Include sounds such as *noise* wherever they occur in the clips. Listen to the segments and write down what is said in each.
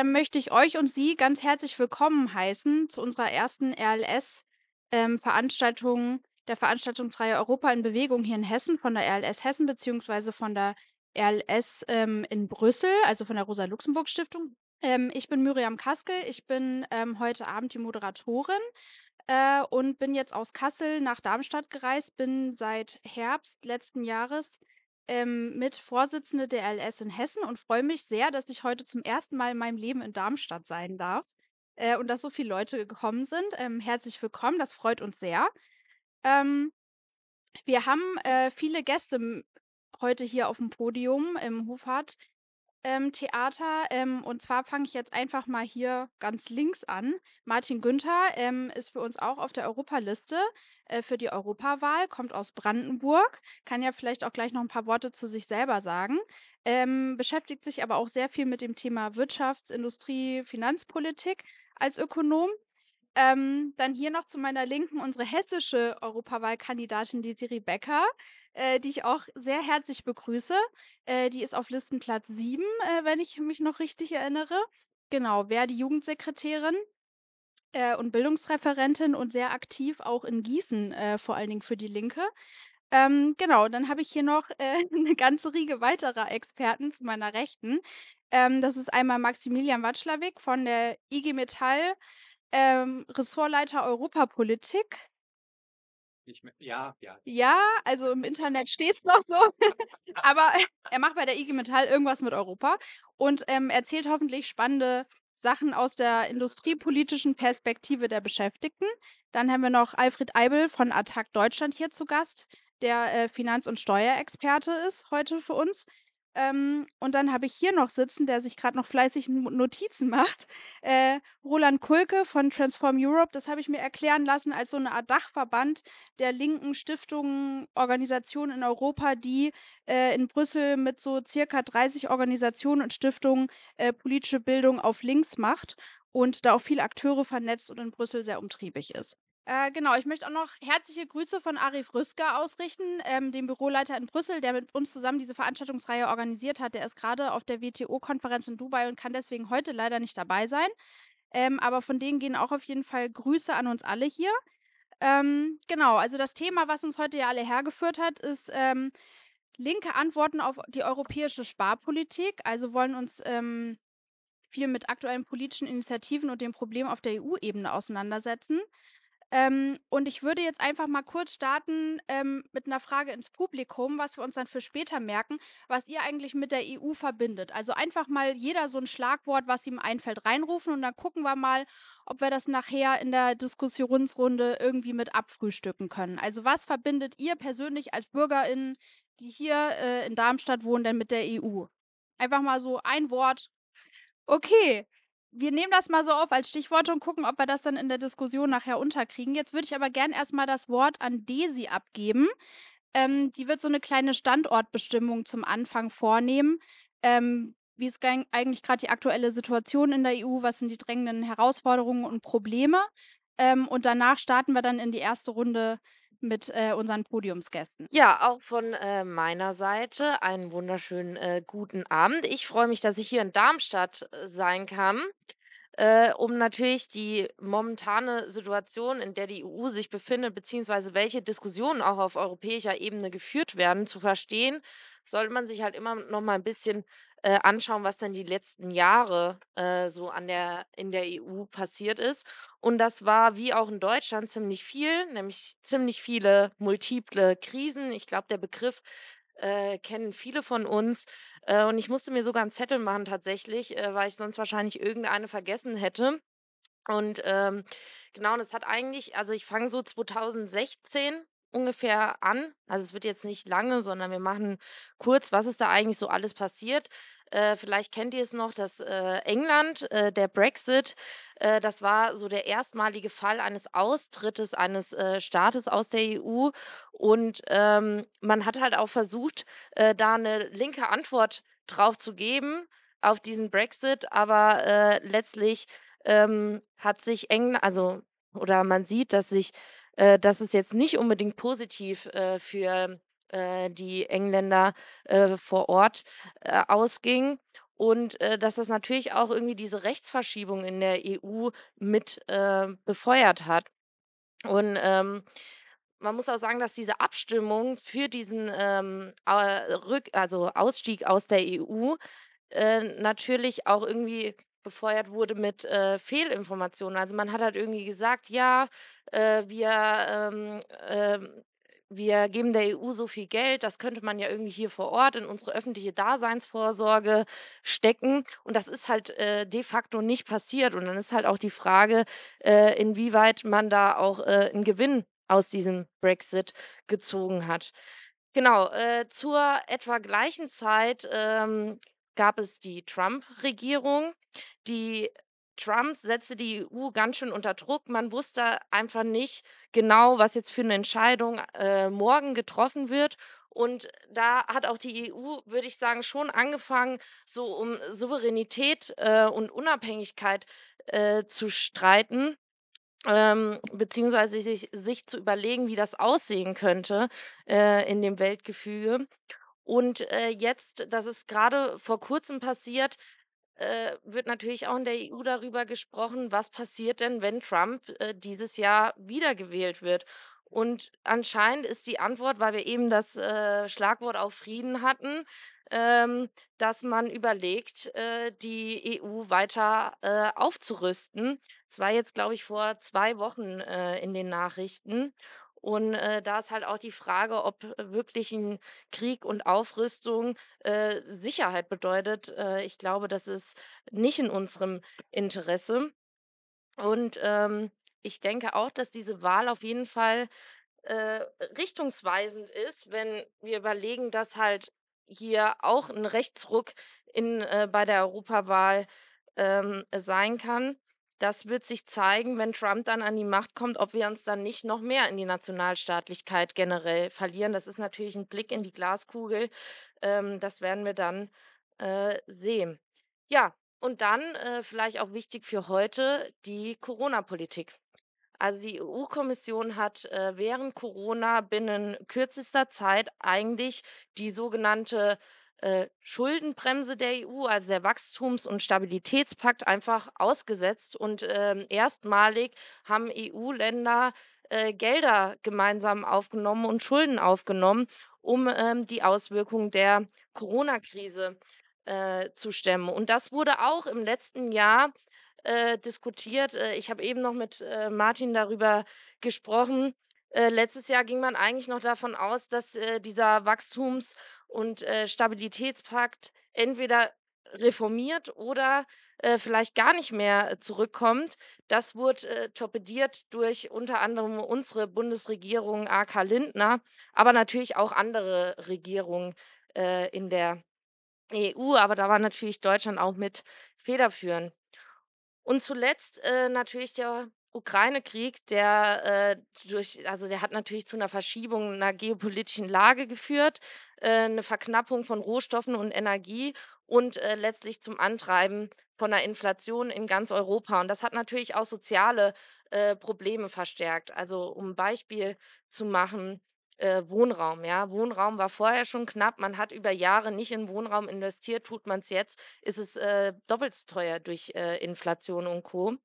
dann möchte ich euch und Sie ganz herzlich willkommen heißen zu unserer ersten RLS-Veranstaltung ähm, der Veranstaltungsreihe Europa in Bewegung hier in Hessen von der RLS Hessen bzw. von der RLS ähm, in Brüssel, also von der Rosa-Luxemburg-Stiftung. Ähm, ich bin Miriam Kaskel, ich bin ähm, heute Abend die Moderatorin äh, und bin jetzt aus Kassel nach Darmstadt gereist, bin seit Herbst letzten Jahres ähm, mit Vorsitzende der LS in Hessen und freue mich sehr, dass ich heute zum ersten Mal in meinem Leben in Darmstadt sein darf äh, und dass so viele Leute gekommen sind. Ähm, herzlich willkommen, das freut uns sehr. Ähm, wir haben äh, viele Gäste heute hier auf dem Podium im Hofart ähm, Theater. Ähm, und zwar fange ich jetzt einfach mal hier ganz links an. Martin Günther ähm, ist für uns auch auf der Europaliste äh, für die Europawahl, kommt aus Brandenburg, kann ja vielleicht auch gleich noch ein paar Worte zu sich selber sagen. Ähm, beschäftigt sich aber auch sehr viel mit dem Thema Wirtschafts-, Industrie-, Finanzpolitik als Ökonom ähm, dann hier noch zu meiner Linken unsere hessische Europawahlkandidatin, die Siri Becker, äh, die ich auch sehr herzlich begrüße. Äh, die ist auf Listenplatz 7, äh, wenn ich mich noch richtig erinnere. Genau, wer die Jugendsekretärin äh, und Bildungsreferentin und sehr aktiv auch in Gießen, äh, vor allen Dingen für die Linke. Ähm, genau, dann habe ich hier noch *laughs* äh, eine ganze Riege weiterer Experten zu meiner Rechten. Ähm, das ist einmal Maximilian Watschlawik von der IG Metall, ähm, Ressortleiter Europapolitik. Ich, ja, ja. Ja, also im Internet steht es noch so. *laughs* Aber er macht bei der IG Metall irgendwas mit Europa und ähm, erzählt hoffentlich spannende Sachen aus der industriepolitischen Perspektive der Beschäftigten. Dann haben wir noch Alfred Eibel von Attac Deutschland hier zu Gast, der äh, Finanz- und Steuerexperte ist heute für uns. Ähm, und dann habe ich hier noch sitzen, der sich gerade noch fleißig Notizen *laughs* macht. Äh, Roland Kulke von Transform Europe. Das habe ich mir erklären lassen als so eine Art Dachverband der linken Stiftungen, Organisationen in Europa, die äh, in Brüssel mit so circa 30 Organisationen und Stiftungen äh, politische Bildung auf links macht und da auch viele Akteure vernetzt und in Brüssel sehr umtriebig ist. Äh, genau, ich möchte auch noch herzliche Grüße von Arif Rüsker ausrichten, ähm, dem Büroleiter in Brüssel, der mit uns zusammen diese Veranstaltungsreihe organisiert hat. Der ist gerade auf der WTO-Konferenz in Dubai und kann deswegen heute leider nicht dabei sein. Ähm, aber von denen gehen auch auf jeden Fall Grüße an uns alle hier. Ähm, genau, also das Thema, was uns heute ja alle hergeführt hat, ist ähm, linke Antworten auf die europäische Sparpolitik. Also wollen uns ähm, viel mit aktuellen politischen Initiativen und dem Problem auf der EU-Ebene auseinandersetzen. Ähm, und ich würde jetzt einfach mal kurz starten ähm, mit einer Frage ins Publikum, was wir uns dann für später merken, was ihr eigentlich mit der EU verbindet. Also einfach mal jeder so ein Schlagwort, was ihm einfällt, reinrufen und dann gucken wir mal, ob wir das nachher in der Diskussionsrunde irgendwie mit abfrühstücken können. Also was verbindet ihr persönlich als Bürgerinnen, die hier äh, in Darmstadt wohnen, denn mit der EU? Einfach mal so ein Wort. Okay, wir nehmen das mal so auf als Stichwort und gucken, ob wir das dann in der Diskussion nachher unterkriegen. Jetzt würde ich aber gern erstmal das Wort an Desi abgeben. Ähm, die wird so eine kleine Standortbestimmung zum Anfang vornehmen. Ähm, wie ist eigentlich gerade die aktuelle Situation in der EU? Was sind die drängenden Herausforderungen und Probleme? Ähm, und danach starten wir dann in die erste Runde mit äh, unseren Podiumsgästen. Ja, auch von äh, meiner Seite einen wunderschönen äh, guten Abend. Ich freue mich, dass ich hier in Darmstadt äh, sein kann. Äh, um natürlich die momentane Situation, in der die EU sich befindet, beziehungsweise welche Diskussionen auch auf europäischer Ebene geführt werden, zu verstehen, sollte man sich halt immer noch mal ein bisschen äh, anschauen, was denn die letzten Jahre äh, so an der, in der EU passiert ist. Und das war wie auch in Deutschland ziemlich viel, nämlich ziemlich viele multiple Krisen. Ich glaube, der Begriff äh, kennen viele von uns. Äh, und ich musste mir sogar einen Zettel machen tatsächlich, äh, weil ich sonst wahrscheinlich irgendeine vergessen hätte. Und ähm, genau, das hat eigentlich, also ich fange so 2016 ungefähr an. Also es wird jetzt nicht lange, sondern wir machen kurz, was ist da eigentlich so alles passiert. Äh, vielleicht kennt ihr es noch, dass äh, England, äh, der Brexit, äh, das war so der erstmalige Fall eines Austrittes eines äh, Staates aus der EU. Und ähm, man hat halt auch versucht, äh, da eine linke Antwort drauf zu geben auf diesen Brexit, aber letztlich ähm, hat sich England, also oder man sieht, dass sich äh, dass es jetzt nicht unbedingt positiv äh, für äh, die Engländer äh, vor Ort äh, ausging. Und dass das natürlich auch irgendwie diese Rechtsverschiebung in der EU mit befeuert hat. Und ähm, man muss auch sagen, dass diese Abstimmung für diesen ähm, Rück also Ausstieg aus der EU äh, natürlich auch irgendwie befeuert wurde mit äh, Fehlinformationen. Also man hat halt irgendwie gesagt, ja, äh, wir, ähm, äh, wir geben der EU so viel Geld, das könnte man ja irgendwie hier vor Ort in unsere öffentliche Daseinsvorsorge stecken. Und das ist halt äh, de facto nicht passiert. Und dann ist halt auch die Frage, äh, inwieweit man da auch äh, einen Gewinn aus diesem Brexit gezogen hat. Genau, äh, zur etwa gleichen Zeit ähm, gab es die Trump-Regierung, die Trump setzte die EU ganz schön unter Druck. Man wusste einfach nicht genau, was jetzt für eine Entscheidung äh, morgen getroffen wird. Und da hat auch die EU, würde ich sagen, schon angefangen, so um Souveränität äh, und Unabhängigkeit äh, zu streiten. Ähm, beziehungsweise sich, sich, zu überlegen, wie das aussehen könnte äh, in dem Weltgefüge. Und äh, jetzt, das ist gerade vor kurzem passiert, äh, wird natürlich auch in der EU darüber gesprochen, was passiert denn, wenn Trump äh, dieses Jahr wiedergewählt wird. Und anscheinend ist die Antwort, weil wir eben das äh, Schlagwort auf Frieden hatten, ähm, dass man überlegt, äh, die EU weiter äh, aufzurüsten. Es war jetzt, glaube ich, vor zwei Wochen in den Nachrichten. Und äh, da ist halt auch die Frage, ob äh, wirklich ein Krieg und Aufrüstung äh, Sicherheit bedeutet. Äh, ich glaube, das ist nicht in unserem Interesse. Und ähm, ich denke auch, dass diese Wahl auf jeden Fall äh, richtungsweisend ist, wenn wir überlegen, dass halt hier auch ein Rechtsruck in, äh, bei der Europawahl ähm, sein kann. Das wird sich zeigen, wenn Trump dann an die Macht kommt, ob wir uns dann nicht noch mehr in die Nationalstaatlichkeit generell verlieren. Das ist natürlich ein Blick in die Glaskugel. Ähm, das werden wir dann äh, sehen. Ja, und dann äh, vielleicht auch wichtig für heute die Corona-Politik. Also die EU-Kommission hat äh, während Corona binnen kürzester Zeit eigentlich die sogenannte äh, Schuldenbremse der EU, also der Wachstums- und Stabilitätspakt, einfach ausgesetzt. Und äh, erstmalig haben EU-Länder äh, Gelder gemeinsam aufgenommen und Schulden aufgenommen, um ähm, die Auswirkungen der Corona-Krise äh, zu stemmen. Und das wurde auch im letzten Jahr äh, diskutiert. ich habe eben noch mit Martin darüber gesprochen. letztes Jahr ging man eigentlich noch davon aus, dass dieser Wachstums- und äh, Stabilitätspakt entweder reformiert oder äh, vielleicht gar nicht mehr zurückkommt. Das wurde äh, torpediert durch unter anderem unsere Bundesregierung AK Lindner, aber natürlich auch andere Regierungen äh, in der EU. Aber da war natürlich Deutschland auch mit federführend. Und zuletzt äh, natürlich der Ukraine-Krieg, der äh, durch, also der hat natürlich zu einer Verschiebung einer geopolitischen Lage geführt, äh, eine Verknappung von Rohstoffen und Energie und äh, letztlich zum Antreiben von einer Inflation in ganz Europa. Und das hat natürlich auch soziale äh, Probleme verstärkt. Also um ein Beispiel zu machen, äh, Wohnraum. Ja, Wohnraum war vorher schon knapp. Man hat über Jahre nicht in Wohnraum investiert. Tut man es jetzt, ist es äh, doppelt so teuer durch äh, Inflation und Co.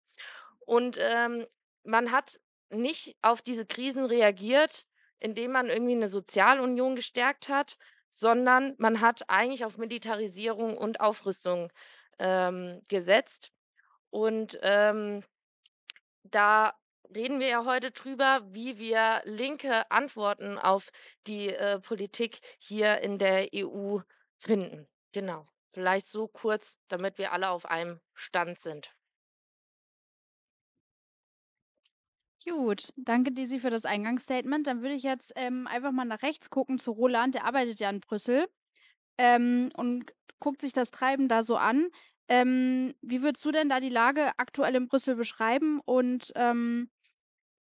Und ähm, man hat nicht auf diese Krisen reagiert, indem man irgendwie eine Sozialunion gestärkt hat, sondern man hat eigentlich auf Militarisierung und Aufrüstung ähm, gesetzt. Und ähm, da reden wir ja heute drüber, wie wir linke Antworten auf die äh, Politik hier in der EU finden. Genau. Vielleicht so kurz, damit wir alle auf einem Stand sind. Gut, danke Desi für das Eingangsstatement. Dann würde ich jetzt ähm, einfach mal nach rechts gucken zu Roland, der arbeitet ja in Brüssel ähm, und guckt sich das Treiben da so an. Ähm, wie würdest du denn da die Lage aktuell in Brüssel beschreiben und ähm,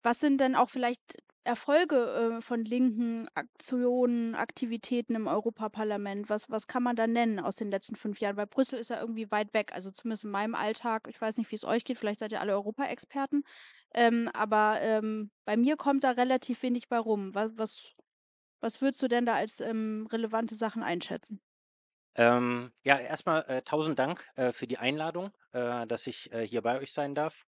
was sind denn auch vielleicht Erfolge, äh, von linken Aktionen, Aktivitäten im Europaparlament? Was, was kann man da nennen aus den letzten fünf Jahren? Weil Brüssel ist ja irgendwie weit weg, also zumindest in meinem Alltag. Ich weiß nicht, wie es euch geht, vielleicht seid ihr alle Europaexperten. Ähm, aber ähm, bei mir kommt da relativ wenig bei rum. Was, was, was würdest du denn da als ähm, relevante Sachen einschätzen? Ähm, ja, erstmal äh, tausend Dank äh, für die Einladung, äh, dass ich äh, hier bei euch sein darf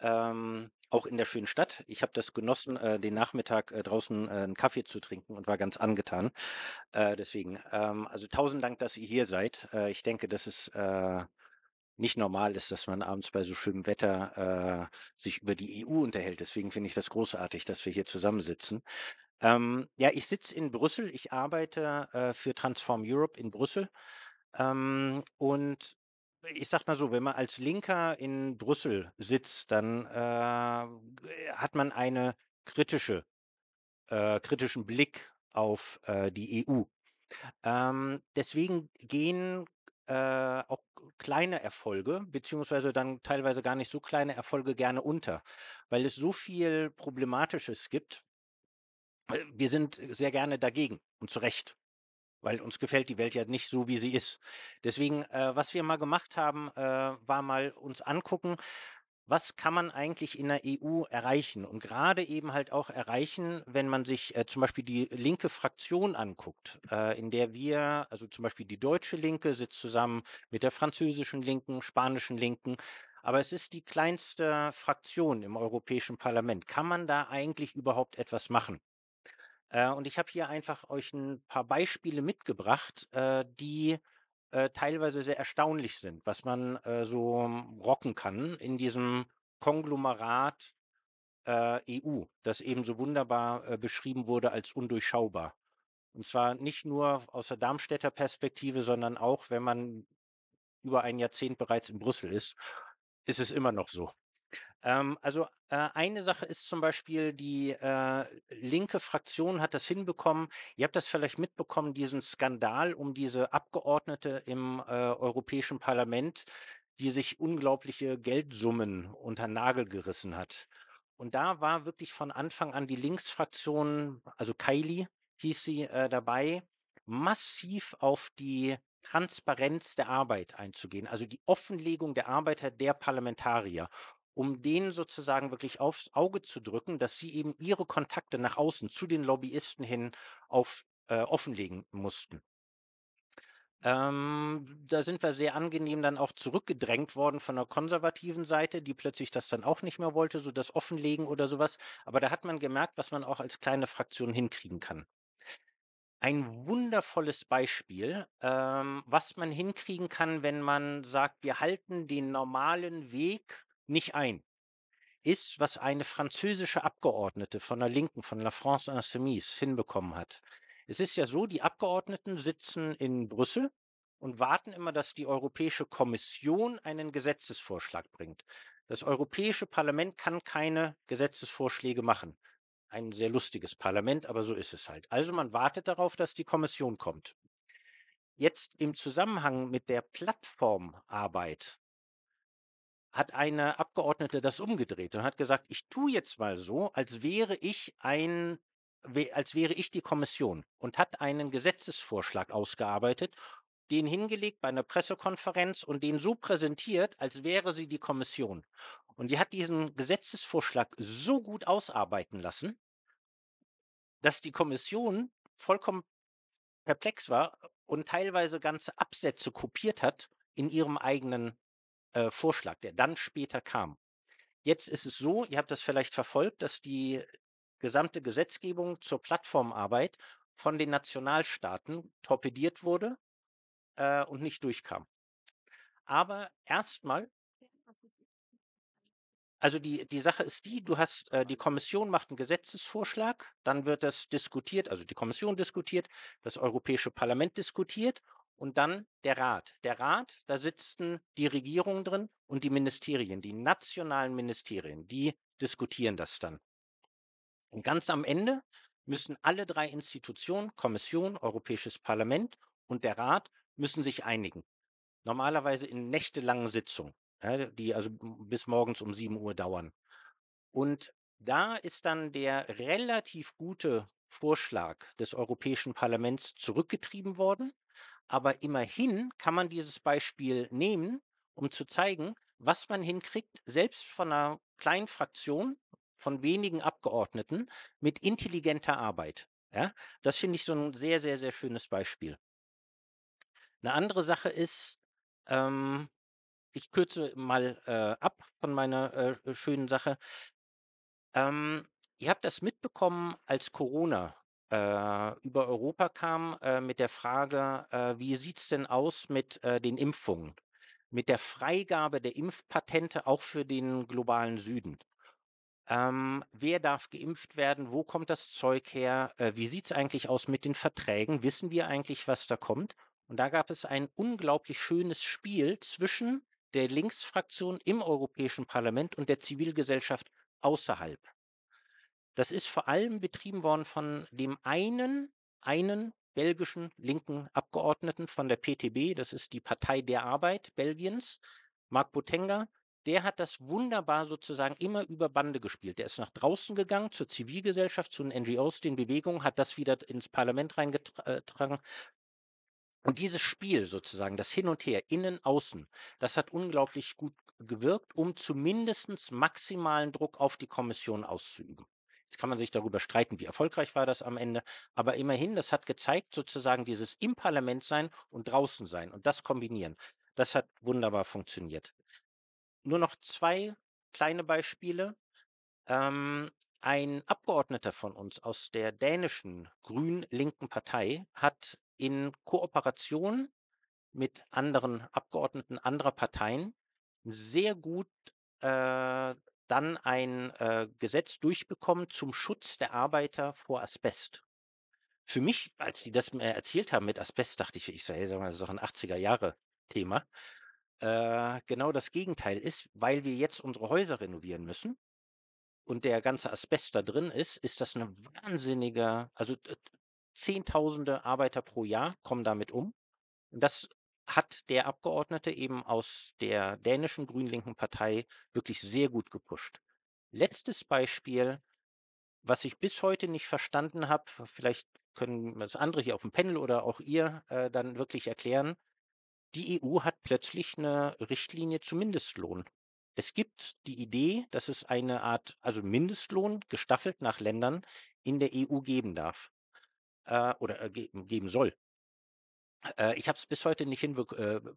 ähm, auch in der schönen Stadt. Ich habe das genossen, äh, den Nachmittag äh, draußen äh, einen Kaffee zu trinken und war ganz angetan. Äh, deswegen, ähm, also tausend Dank, dass ihr hier seid. Äh, ich denke, dass es äh, nicht normal ist, dass man abends bei so schönem Wetter sich über die EU unterhält. Deswegen finde ich das großartig, dass wir hier zusammensitzen. Ähm, ja, ich sitze in Brüssel. Ich arbeite für Transform Europe in Brüssel. Ähm, und ich sag mal so, wenn man als Linker in Brüssel sitzt, dann äh, hat man einen kritische, äh, kritischen Blick auf äh, die EU. Ähm, deswegen gehen äh, auch kleine Erfolge, beziehungsweise dann teilweise gar nicht so kleine Erfolge gerne unter, weil es so viel Problematisches gibt. Äh, wir sind sehr gerne dagegen und zu Recht weil uns gefällt die Welt ja nicht so, wie sie ist. Deswegen, äh, was wir mal gemacht haben, äh, war mal uns angucken, was kann man eigentlich in der EU erreichen? Und gerade eben halt auch erreichen, wenn man sich äh, zum Beispiel die linke Fraktion anguckt, äh, in der wir, also zum Beispiel die deutsche Linke sitzt zusammen mit der französischen Linken, spanischen Linken. Aber es ist die kleinste Fraktion im Europäischen Parlament. Kann man da eigentlich überhaupt etwas machen? Äh, und ich habe hier einfach euch ein paar Beispiele mitgebracht, äh, die äh, teilweise sehr erstaunlich sind, was man so rocken kann in diesem Konglomerat EU, das eben so wunderbar beschrieben wurde als undurchschaubar. Und zwar nicht nur aus der Darmstädter Perspektive, sondern auch, wenn man über ein Jahrzehnt bereits in Brüssel ist, ist es immer noch so. Ähm, also äh, eine Sache ist zum Beispiel, die äh, linke Fraktion hat das hinbekommen. Ihr habt das vielleicht mitbekommen, diesen Skandal um diese Abgeordnete im äh, Europäischen Parlament, die sich unglaubliche Geldsummen unter Nagel gerissen hat. Und da war wirklich von Anfang an die Linksfraktion, also Kylie hieß sie äh, dabei, massiv auf die Transparenz der Arbeit einzugehen, also die Offenlegung der Arbeiter der Parlamentarier um denen sozusagen wirklich aufs Auge zu drücken, dass sie eben ihre Kontakte nach außen zu den Lobbyisten hin auf, äh, offenlegen mussten. Ähm, da sind wir sehr angenehm dann auch zurückgedrängt worden von der konservativen Seite, die plötzlich das dann auch nicht mehr wollte, so das Offenlegen oder sowas. Aber da hat man gemerkt, was man auch als kleine Fraktion hinkriegen kann. Ein wundervolles Beispiel, ähm, was man hinkriegen kann, wenn man sagt, wir halten den normalen Weg nicht ein, ist, was eine französische Abgeordnete von der Linken, von La France Insoumise, hinbekommen hat. Es ist ja so, die Abgeordneten sitzen in Brüssel und warten immer, dass die Europäische Kommission einen Gesetzesvorschlag bringt. Das Europäische Parlament kann keine Gesetzesvorschläge machen. Ein sehr lustiges Parlament, aber so ist es halt. Also man wartet darauf, dass die Kommission kommt. Jetzt im Zusammenhang mit der Plattformarbeit hat eine Abgeordnete das umgedreht und hat gesagt, ich tue jetzt mal so, als wäre ich ein als wäre ich die Kommission und hat einen Gesetzesvorschlag ausgearbeitet, den hingelegt bei einer Pressekonferenz und den so präsentiert, als wäre sie die Kommission. Und die hat diesen Gesetzesvorschlag so gut ausarbeiten lassen, dass die Kommission vollkommen perplex war und teilweise ganze Absätze kopiert hat in ihrem eigenen äh, Vorschlag, der dann später kam. Jetzt ist es so, ihr habt das vielleicht verfolgt, dass die gesamte Gesetzgebung zur Plattformarbeit von den Nationalstaaten torpediert wurde äh, und nicht durchkam. Aber erstmal, also die, die Sache ist die, du hast, äh, die Kommission macht einen Gesetzesvorschlag, dann wird das diskutiert, also die Kommission diskutiert, das Europäische Parlament diskutiert und dann der Rat. Der Rat, da sitzen die Regierungen drin und die Ministerien, die nationalen Ministerien, die diskutieren das dann. Und ganz am Ende müssen alle drei Institutionen, Kommission, Europäisches Parlament und der Rat, müssen sich einigen. Normalerweise in nächtelangen Sitzungen, die also bis morgens um 7 Uhr dauern. Und da ist dann der relativ gute Vorschlag des Europäischen Parlaments zurückgetrieben worden aber immerhin kann man dieses Beispiel nehmen, um zu zeigen, was man hinkriegt, selbst von einer kleinen Fraktion von wenigen Abgeordneten mit intelligenter Arbeit. Ja, das finde ich so ein sehr, sehr, sehr schönes Beispiel. Eine andere Sache ist, ähm, ich kürze mal äh, ab von meiner äh, schönen Sache. Ähm, ihr habt das mitbekommen, als Corona äh, über Europa kam äh, mit der Frage, äh, wie sieht es denn aus mit den Impfungen, mit der Freigabe der Impfpatente auch für den globalen Süden. Ähm, wer darf geimpft werden? Wo kommt das Zeug her? Äh, wie es eigentlich aus mit den Verträgen? Wissen wir eigentlich, was da kommt? Und da gab es ein unglaublich schönes Spiel zwischen der Linksfraktion im Europäischen Parlament und der Zivilgesellschaft außerhalb. Das ist vor allem betrieben worden von dem einen, einen belgischen linken Abgeordneten von der PTB, das ist die Partei der Arbeit Belgiens, Marc Botenga, der hat das wunderbar sozusagen immer über Bande gespielt. Der ist nach draußen gegangen zur Zivilgesellschaft, zu den NGOs, den Bewegungen, hat das wieder ins Parlament reingetragen. Äh, und dieses Spiel sozusagen, das Hin und Her, innen, außen, das hat unglaublich gut gewirkt, um zumindest maximalen Druck auf die Kommission auszuüben. Jetzt kann man sich darüber streiten, wie erfolgreich war das am Ende. Aber immerhin, das hat gezeigt, sozusagen dieses im Parlament sein und draußen sein und das kombinieren. Das hat wunderbar funktioniert. Nur noch zwei kleine Beispiele. Ähm, ein Abgeordneter von uns aus der dänischen grün-linken Partei hat in Kooperation mit anderen Abgeordneten anderer Parteien sehr gut äh, dann ein äh, Gesetz durchbekommen zum Schutz der Arbeiter vor Asbest. Für mich, als die das mir erzählt haben mit Asbest, dachte ich, ich sage, hey, sag mal, das ist doch ein 80er-Jahre-Thema. Äh, genau das Gegenteil ist, weil wir jetzt unsere Häuser renovieren müssen und der ganze Asbest da drin ist, ist das eine wahnsinnige, also Zehntausende Arbeiter pro Jahr kommen damit um. Und das hat der Abgeordnete eben aus der dänischen Grünlinken Partei wirklich sehr gut gepusht. Letztes Beispiel, was ich bis heute nicht verstanden habe, vielleicht können das andere hier auf dem Panel oder auch ihr äh, dann wirklich erklären. Die EU hat plötzlich eine Richtlinie zum Mindestlohn. Es gibt die Idee, dass es eine Art, also Mindestlohn gestaffelt nach Ländern in der EU geben darf äh, oder äh, geben soll. Äh, ich habe es bis heute nicht äh,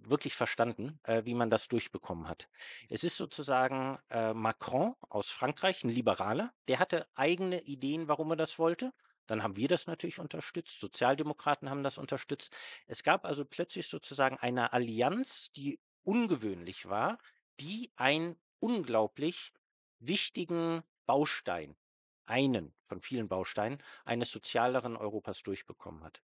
wirklich verstanden, äh, wie man das durchbekommen hat. Es ist sozusagen Macron aus Frankreich, ein Liberaler, der hatte eigene Ideen, warum er das wollte. Dann haben wir das natürlich unterstützt, Sozialdemokraten haben das unterstützt. Es gab also plötzlich sozusagen eine Allianz, die ungewöhnlich war, die einen unglaublich wichtigen Baustein, einen von vielen Bausteinen eines sozialeren Europas durchbekommen hat.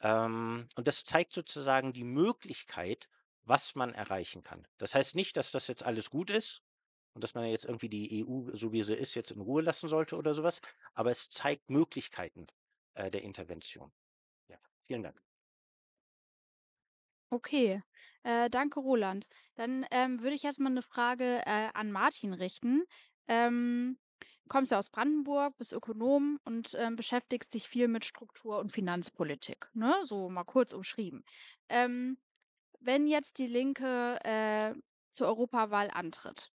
Ähm, und das zeigt sozusagen die Möglichkeit, was man erreichen kann. Das heißt nicht, dass das jetzt alles gut ist und dass man jetzt irgendwie die EU, so wie sie ist, jetzt in Ruhe lassen sollte oder sowas, aber es zeigt Möglichkeiten äh, der Intervention. Ja, vielen Dank. Okay, äh, danke Roland. Dann ähm, würde ich erstmal eine Frage äh, an Martin richten. Ähm, kommst ja aus Brandenburg, bist Ökonom und ähm, beschäftigst dich viel mit Struktur- und Finanzpolitik. Ne? So mal kurz umschrieben. Ähm, wenn jetzt die Linke äh, zur Europawahl antritt,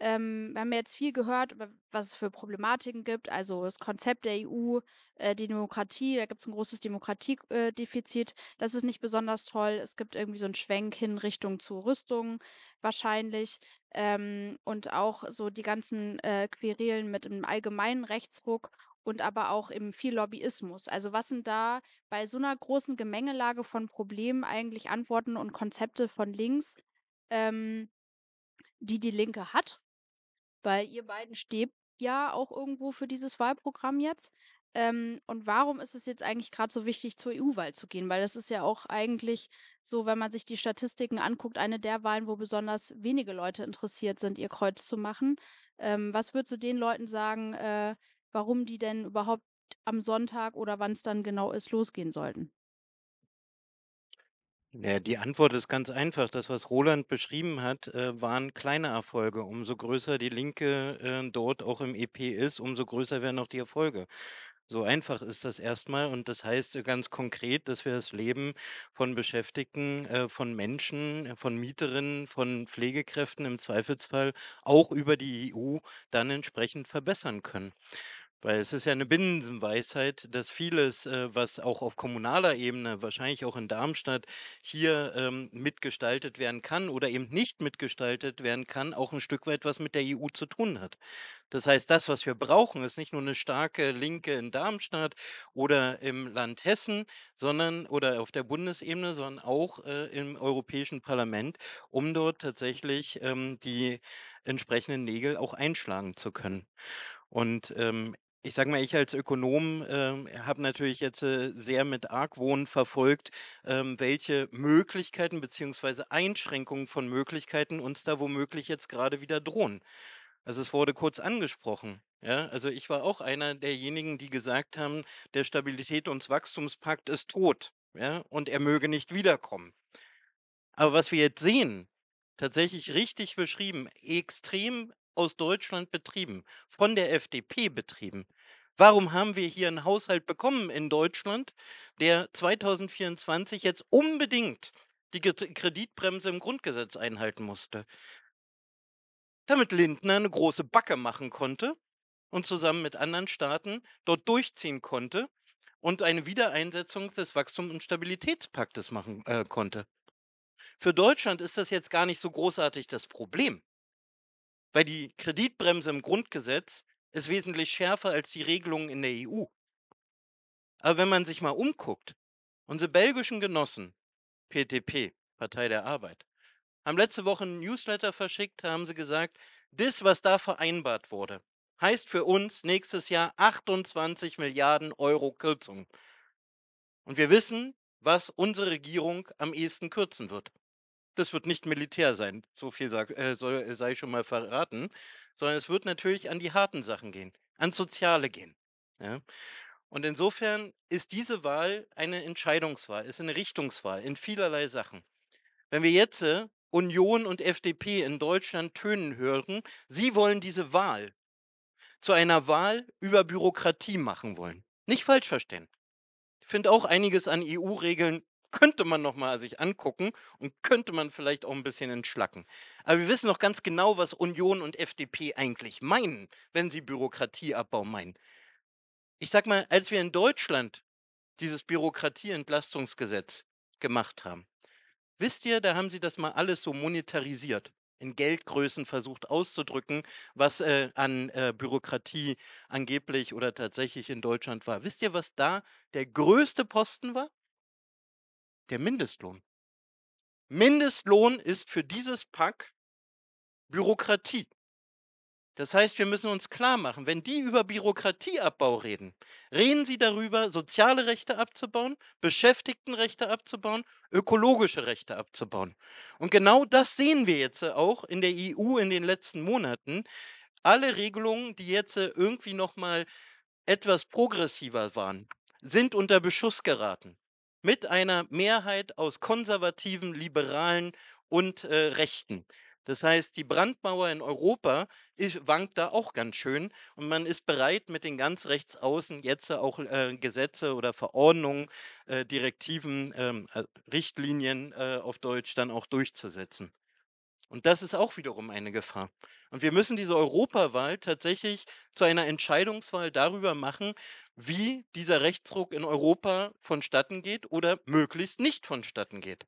ähm, wir haben jetzt viel gehört, was es für Problematiken gibt, also das Konzept der EU, äh, die Demokratie, da gibt es ein großes Demokratiedefizit, äh, das ist nicht besonders toll. Es gibt irgendwie so einen Schwenk hin Richtung zu Rüstungen wahrscheinlich. Ähm, und auch so die ganzen äh, Querelen mit einem allgemeinen Rechtsruck und aber auch eben viel Lobbyismus. Also was sind da bei so einer großen Gemengelage von Problemen eigentlich Antworten und Konzepte von links, ähm, die die Linke hat? weil ihr beiden steht ja auch irgendwo für dieses Wahlprogramm jetzt. Ähm, und warum ist es jetzt eigentlich gerade so wichtig, zur EU-Wahl zu gehen? Weil das ist ja auch eigentlich so, wenn man sich die Statistiken anguckt, eine der Wahlen, wo besonders wenige Leute interessiert sind, ihr Kreuz zu machen. Ähm, was würdest du den Leuten sagen, äh, warum die denn überhaupt am Sonntag oder wann es dann genau ist, losgehen sollten? Ja, die Antwort ist ganz einfach. Das, was Roland beschrieben hat, äh, waren kleine Erfolge. Umso größer die Linke äh, dort auch im EP ist, umso größer werden auch die Erfolge. So einfach ist das erstmal und das heißt ganz konkret, dass wir das Leben von Beschäftigten, äh, von Menschen, von Mieterinnen, von Pflegekräften im Zweifelsfall auch über die EU dann entsprechend verbessern können. Weil es ist ja eine Binsenweisheit, dass vieles, äh, was auch auf kommunaler Ebene, wahrscheinlich auch in Darmstadt, hier ähm, mitgestaltet werden kann oder eben nicht mitgestaltet werden kann, auch ein Stück weit was mit der EU zu tun hat. Das heißt, das, was wir brauchen, ist nicht nur eine starke Linke in Darmstadt oder im Land Hessen, sondern oder auf der Bundesebene, sondern auch äh, im Europäischen Parlament, um dort tatsächlich ähm, die entsprechenden Nägel auch einschlagen zu können. Und ähm, ich sage mal, ich als Ökonom äh, habe natürlich jetzt äh, sehr mit Argwohn verfolgt, ähm, welche Möglichkeiten bzw. Einschränkungen von Möglichkeiten uns da womöglich jetzt gerade wieder drohen. Also es wurde kurz angesprochen. Ja, also ich war auch einer derjenigen, die gesagt haben, der Stabilität und Wachstumspakt ist tot ja, und er möge nicht wiederkommen. Aber was wir jetzt sehen, tatsächlich richtig beschrieben, extrem aus Deutschland betrieben, von der FDP betrieben. Warum haben wir hier einen Haushalt bekommen in Deutschland, der 2024 jetzt unbedingt die Kreditbremse im Grundgesetz einhalten musste? Damit Lindner eine große Backe machen konnte und zusammen mit anderen Staaten dort durchziehen konnte und eine Wiedereinsetzung des Wachstums- und Stabilitätspaktes machen äh, konnte. Für Deutschland ist das jetzt gar nicht so großartig das Problem weil die Kreditbremse im Grundgesetz ist wesentlich schärfer als die Regelungen in der EU. Aber wenn man sich mal umguckt, unsere belgischen Genossen, PTP, Partei der Arbeit, haben letzte Woche ein Newsletter verschickt, haben sie gesagt, das, was da vereinbart wurde, heißt für uns nächstes Jahr 28 Milliarden Euro Kürzungen. Und wir wissen, was unsere Regierung am ehesten kürzen wird das wird nicht Militär sein, so viel sag, äh, soll, äh, sei schon mal verraten, sondern es wird natürlich an die harten Sachen gehen, ans Soziale gehen. Ja? Und insofern ist diese Wahl eine Entscheidungswahl, ist eine Richtungswahl in vielerlei Sachen. Wenn wir jetzt äh, Union und FDP in Deutschland tönen hören, sie wollen diese Wahl zu einer Wahl über Bürokratie machen wollen. Nicht falsch verstehen. Ich finde auch einiges an EU-Regeln könnte man noch mal sich angucken und könnte man vielleicht auch ein bisschen entschlacken. Aber wir wissen noch ganz genau, was Union und FDP eigentlich meinen, wenn sie Bürokratieabbau meinen. Ich sag mal, als wir in Deutschland dieses Bürokratieentlastungsgesetz gemacht haben, wisst ihr, da haben sie das mal alles so monetarisiert in Geldgrößen versucht auszudrücken, was äh, an äh, Bürokratie angeblich oder tatsächlich in Deutschland war. Wisst ihr, was da der größte Posten war? der Mindestlohn. Mindestlohn ist für dieses Pack Bürokratie. Das heißt, wir müssen uns klar machen, wenn die über Bürokratieabbau reden, reden sie darüber, soziale Rechte abzubauen, Beschäftigtenrechte abzubauen, ökologische Rechte abzubauen. Und genau das sehen wir jetzt auch in der EU in den letzten Monaten. Alle Regelungen, die jetzt irgendwie nochmal etwas progressiver waren, sind unter Beschuss geraten mit einer Mehrheit aus konservativen, liberalen und äh, Rechten. Das heißt, die Brandmauer in Europa ist, wankt da auch ganz schön und man ist bereit, mit den ganz rechtsaußen jetzt auch äh, Gesetze oder Verordnungen, äh, Direktiven, ähm, äh, Richtlinien äh, auf Deutsch dann auch durchzusetzen. Und das ist auch wiederum eine Gefahr. Und wir müssen diese Europawahl tatsächlich zu einer Entscheidungswahl darüber machen, wie dieser Rechtsruck in Europa vonstatten geht oder möglichst nicht vonstatten geht.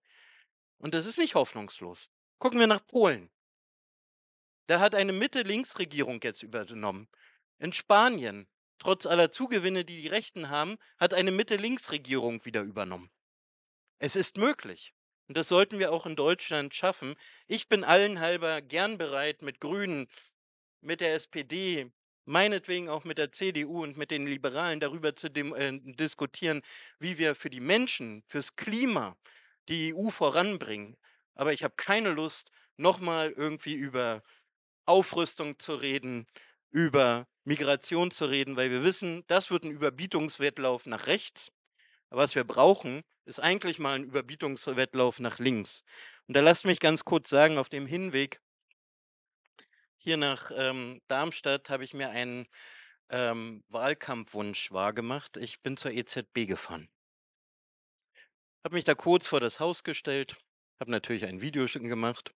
Und das ist nicht hoffnungslos. Gucken wir nach Polen. Da hat eine Mitte-Links-Regierung jetzt übernommen. In Spanien, trotz aller Zugewinne, die die Rechten haben, hat eine Mitte-Links-Regierung wieder übernommen. Es ist möglich. Und das sollten wir auch in Deutschland schaffen. Ich bin allen halber gern bereit, mit Grünen, mit der SPD, meinetwegen auch mit der CDU und mit den Liberalen darüber zu dem, äh, diskutieren, wie wir für die Menschen, fürs Klima die EU voranbringen. Aber ich habe keine Lust, nochmal irgendwie über Aufrüstung zu reden, über Migration zu reden, weil wir wissen, das wird ein Überbietungswettlauf nach rechts. Aber was wir brauchen, ist eigentlich mal ein Überbietungswettlauf nach links. Und da lasst mich ganz kurz sagen, auf dem Hinweg hier nach ähm, Darmstadt habe ich mir einen ähm, Wahlkampfwunsch wahrgemacht. Ich bin zur EZB gefahren. Habe mich da kurz vor das Haus gestellt, habe natürlich ein Video gemacht.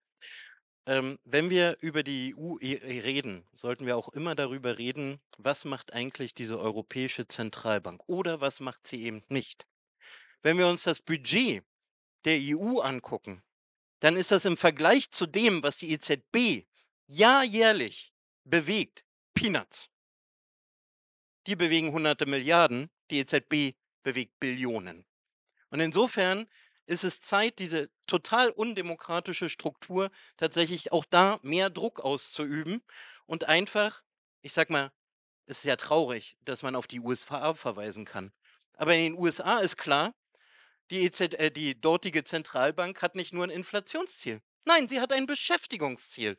Ähm, wenn wir über die EU reden, sollten wir auch immer darüber reden, was macht eigentlich diese Europäische Zentralbank oder was macht sie eben nicht. Wenn wir uns das Budget der EU angucken, dann ist das im Vergleich zu dem, was die EZB Jahr jährlich bewegt Peanuts. Die bewegen hunderte Milliarden, die EZB bewegt Billionen. Und insofern ist es Zeit, diese total undemokratische Struktur tatsächlich auch da mehr Druck auszuüben und einfach, ich sag mal, es ist ja traurig, dass man auf die USA verweisen kann. Aber in den USA ist klar, die, EZ, äh, die dortige Zentralbank hat nicht nur ein Inflationsziel. Nein, sie hat ein Beschäftigungsziel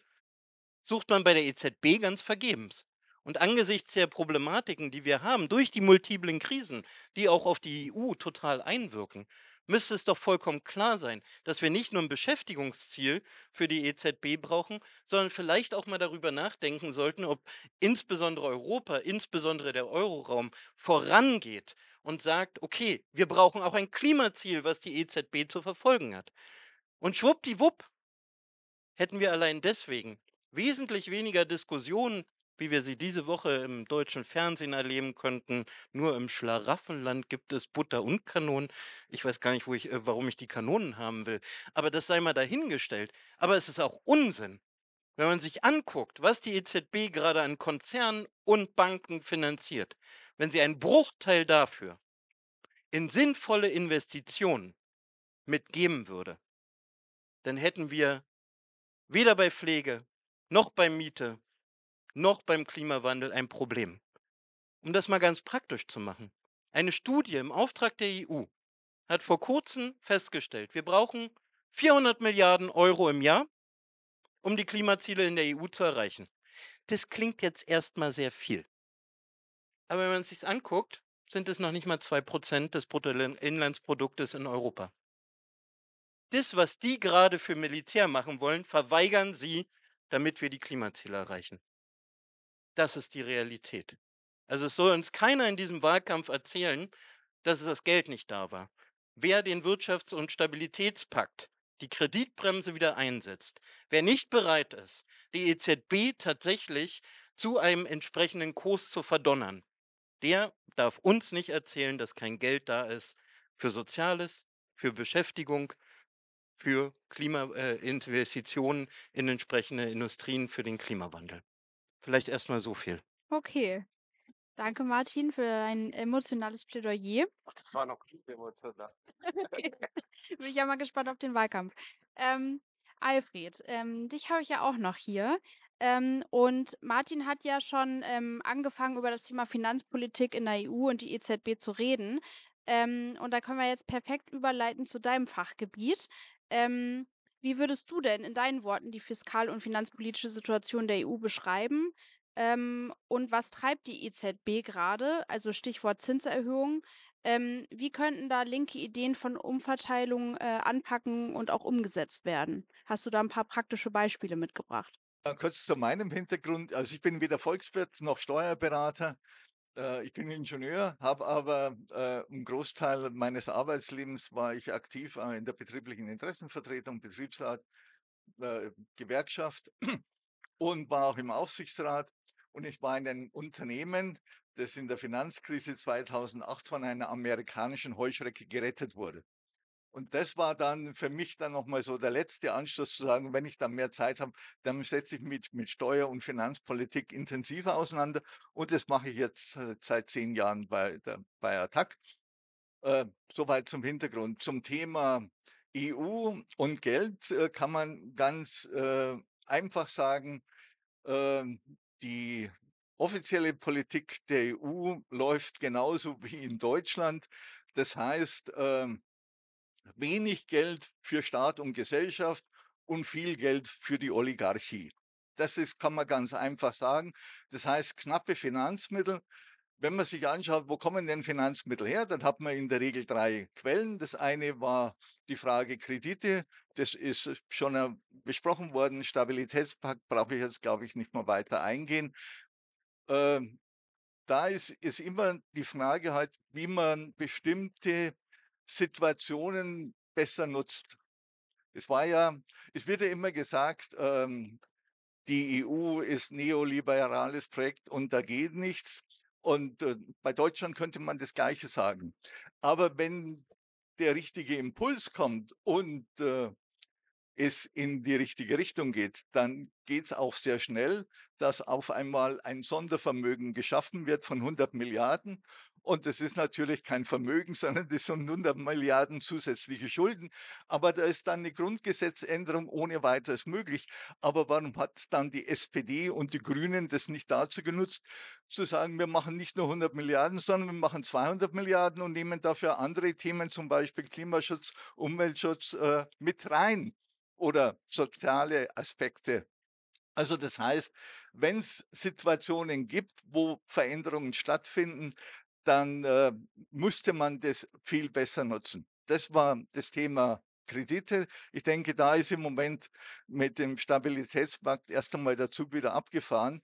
sucht man bei der EZB ganz vergebens. Und angesichts der Problematiken, die wir haben, durch die multiplen Krisen, die auch auf die EU total einwirken, müsste es doch vollkommen klar sein, dass wir nicht nur ein Beschäftigungsziel für die EZB brauchen, sondern vielleicht auch mal darüber nachdenken sollten, ob insbesondere Europa, insbesondere der Euroraum vorangeht und sagt, okay, wir brauchen auch ein Klimaziel, was die EZB zu verfolgen hat. Und schwuppdiwupp hätten wir allein deswegen wesentlich weniger Diskussionen, wie wir sie diese Woche im deutschen Fernsehen erleben könnten. Nur im Schlaraffenland gibt es Butter und Kanonen. Ich weiß gar nicht, ich, äh, warum ich die Kanonen haben will. Aber das sei mal dahingestellt. Aber es ist auch Unsinn. Wenn man sich anguckt, was die EZB gerade an Konzernen und Banken finanziert, wenn sie einen Bruchteil dafür in sinnvolle Investitionen mitgeben würde, dann hätten wir weder bei Pflege noch bei Miete, noch beim Klimawandel ein Problem. Um das mal ganz praktisch zu machen. Eine Studie im Auftrag der EU hat vor kurzem festgestellt, wir brauchen 400 Milliarden Euro im Jahr, um die Klimaziele in der EU zu erreichen. Das klingt jetzt erstmal sehr viel. Aber wenn man es sich anguckt, sind es noch nicht mal 2% des Bruttoinlandsproduktes in Europa. Das, was die gerade für Militär machen wollen, verweigern sie damit wir die Klimaziele erreichen. Das ist die Realität. Also es soll uns keiner in diesem Wahlkampf erzählen, dass das Geld nicht da war. Wer den Wirtschafts- und Stabilitätspakt, die Kreditbremse wieder einsetzt, wer nicht bereit ist, die EZB tatsächlich zu einem entsprechenden Kurs zu verdonnern, der darf uns nicht erzählen, dass kein Geld da ist für Soziales, für Beschäftigung, für Klimainvestitionen äh, in entsprechende Industrien für den Klimawandel. Vielleicht erstmal so viel. Okay. Danke, Martin, für dein emotionales Plädoyer. Ach, das war noch nicht emotional. *laughs* Bin ich ja mal gespannt auf den Wahlkampf. Ähm, Alfred, ähm, dich habe ich ja auch noch hier. Ähm, und Martin hat ja schon ähm, angefangen, über das Thema Finanzpolitik in der EU und die EZB zu reden. Ähm, und da können wir jetzt perfekt überleiten zu deinem Fachgebiet, ähm, wie würdest du denn in deinen Worten die fiskal- und finanzpolitische Situation der EU beschreiben? Ähm, und was treibt die EZB gerade? Also Stichwort Zinserhöhung. Ähm, wie könnten da linke Ideen von Umverteilung äh, anpacken und auch umgesetzt werden? Hast du da ein paar praktische Beispiele mitgebracht? Äh, kurz zu meinem Hintergrund. Also ich bin weder Volkswirt noch Steuerberater. Äh, ich bin Ingenieur, habe aber äh, einen Großteil meines Arbeitslebens war ich aktiv äh, in der betrieblichen Interessenvertretung, Betriebsrat, äh, Gewerkschaft und war auch im Aufsichtsrat. Und ich war in einem Unternehmen, das in der Finanzkrise 2008 von einer amerikanischen Heuschrecke gerettet wurde. Und das war dann für mich dann nochmal so der letzte Anschluss zu sagen, wenn ich dann mehr Zeit habe, dann setze ich mich mit Steuer- und Finanzpolitik intensiver auseinander. Und das mache ich jetzt seit zehn Jahren bei, bei Attac. Äh, soweit zum Hintergrund. Zum Thema EU und Geld äh, kann man ganz äh, einfach sagen, ähm, die offizielle Politik der EU läuft genauso wie in Deutschland. Das heißt, ähm, wenig Geld für Staat und Gesellschaft und viel Geld für die Oligarchie. Das ist, kann man ganz einfach sagen. Das heißt, knappe Finanzmittel. Wenn man sich anschaut, wo kommen denn Finanzmittel her, dann hat man in der Regel drei Quellen. Das eine war die Frage Kredite. Das ist schon äh, besprochen worden. Stabilitätspakt brauche ich jetzt, glaube ich, nicht mehr weiter eingehen. Ähm, da ist, ist immer die Frage halt, wie man bestimmte Situationen besser nutzt. Es war ja, es wird ja immer gesagt, ähm, die EU ist neoliberales Projekt und da geht nichts. Und äh, bei Deutschland könnte man das Gleiche sagen. Aber wenn der richtige Impuls kommt und äh, es in die richtige Richtung geht, dann geht es auch sehr schnell, dass auf einmal ein Sondervermögen geschaffen wird von 100 Milliarden und das ist natürlich kein Vermögen, *laughs* sondern das sind 100 Milliarden zusätzliche Schulden. Aber da ist dann eine Grundgesetzänderung ohne weiteres möglich. Aber warum hat dann die SPD und die Grünen das nicht dazu genutzt, zu sagen, wir machen nicht nur 100 Milliarden, sondern wir machen 200 Milliarden und nehmen dafür andere Themen, zum Beispiel Klimaschutz, Umweltschutz, äh, mit rein oder soziale Aspekte also das heißt, wenn es Situationen gibt, wo Veränderungen stattfinden, dann äh, musste man das viel besser nutzen. Das war das Thema Kredite. Ich denke, da ist im Moment mit dem Stabilitätspakt erst einmal der Zug wieder abgefahren.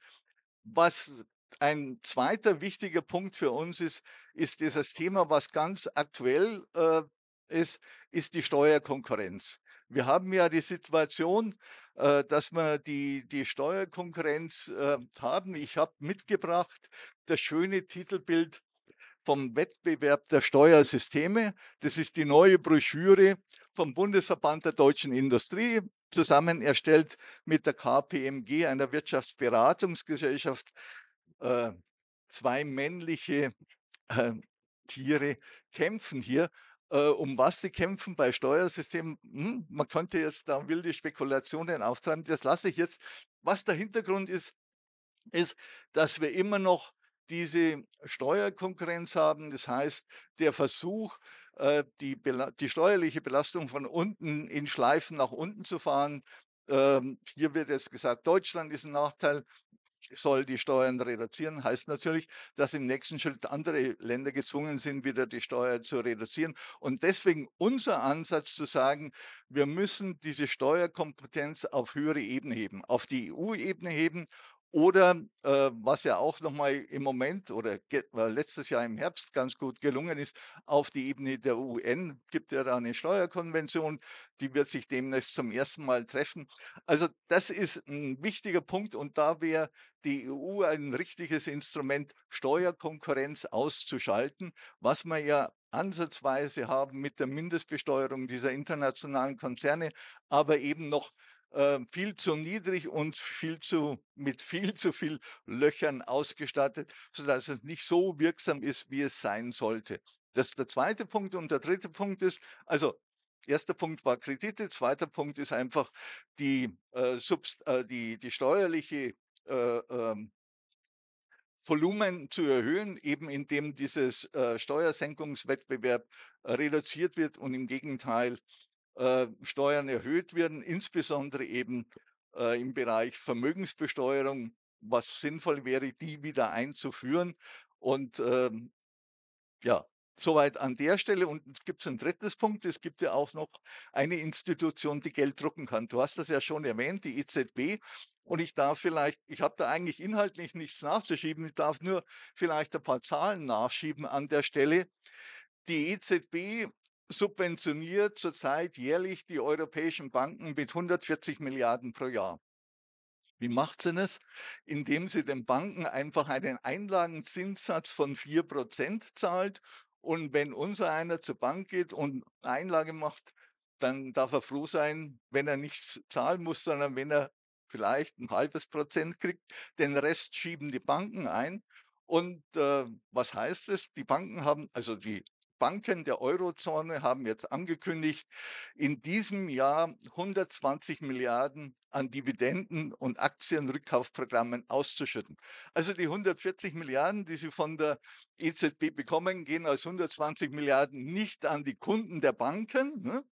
Was ein zweiter wichtiger Punkt für uns ist, ist dieses Thema, was ganz aktuell äh, ist, ist die Steuerkonkurrenz. Wir haben ja die Situation, äh, dass wir die, die Steuerkonkurrenz äh, haben. Ich habe mitgebracht das schöne Titelbild vom Wettbewerb der Steuersysteme. Das ist die neue Broschüre vom Bundesverband der deutschen Industrie, zusammen erstellt mit der KPMG, einer Wirtschaftsberatungsgesellschaft. Äh, zwei männliche äh, Tiere kämpfen hier. Äh, um was sie kämpfen bei Steuersystemen, hm, man könnte jetzt da wilde Spekulationen auftreiben, das lasse ich jetzt. Was der Hintergrund ist, ist, dass wir immer noch diese Steuerkonkurrenz haben. Das heißt, der Versuch, äh, die, die steuerliche Belastung von unten in Schleifen nach unten zu fahren. Ähm, hier wird jetzt gesagt, Deutschland ist ein Nachteil, soll die Steuern reduzieren, heißt natürlich, dass im nächsten Schritt andere Länder gezwungen sind, wieder die Steuer zu reduzieren. Und deswegen unser Ansatz zu sagen, wir müssen diese Steuerkompetenz auf höhere Ebene heben, auf die EU-Ebene heben oder äh, was ja auch nochmal im Moment oder äh, letztes Jahr im Herbst ganz gut gelungen ist, auf die Ebene der UN gibt ja da eine Steuerkonvention, die wird sich demnächst zum ersten Mal treffen. Also das ist ein wichtiger Punkt und da wäre die EU ein richtiges Instrument, Steuerkonkurrenz auszuschalten, was man ja ansatzweise haben mit der Mindestbesteuerung dieser internationalen Konzerne, aber eben noch ähm, viel zu niedrig und viel zu, mit viel zu viel Löchern ausgestattet, sodass es nicht so wirksam ist, wie es sein sollte. Das ist der zweite Punkt. Und der dritte Punkt ist, also Erster Punkt war Kredite, zweiter Punkt ist einfach die, äh, Subst äh, die, die steuerliche äh, ähm, Volumen zu erhöhen, eben indem dieses äh, Steuersenkungswettbewerb äh, reduziert wird und im Gegenteil äh, Steuern erhöht werden, insbesondere eben äh, im Bereich Vermögensbesteuerung, was sinnvoll wäre, die wieder einzuführen. Und ähm, ja, soweit an der Stelle. Und es gibt ein drittes Punkt. Es gibt ja auch noch eine Institution, die Geld drucken kann. Du hast das ja schon erwähnt, die EZB. Und ich darf vielleicht, ich habe da eigentlich inhaltlich nichts nachzuschieben. Ich darf nur vielleicht ein paar Zahlen nachschieben an der Stelle. Die EZB subventioniert zurzeit jährlich die europäischen Banken mit 140 Milliarden pro Jahr. Wie macht sie das? Indem sie den Banken einfach einen Einlagenzinssatz von 4% zahlt. Und wenn unser einer zur Bank geht und Einlage macht, dann darf er froh sein, wenn er nichts zahlen muss, sondern wenn er vielleicht ein halbes Prozent kriegt. Den Rest schieben die Banken ein. Und äh, was heißt es? Die Banken haben, also die Banken der Eurozone haben jetzt angekündigt, in diesem Jahr 120 Milliarden an Dividenden und Aktienrückkaufprogrammen auszuschütten. Also die 140 Milliarden, die sie von der EZB bekommen, gehen als 120 Milliarden nicht an die Kunden der Banken, ne,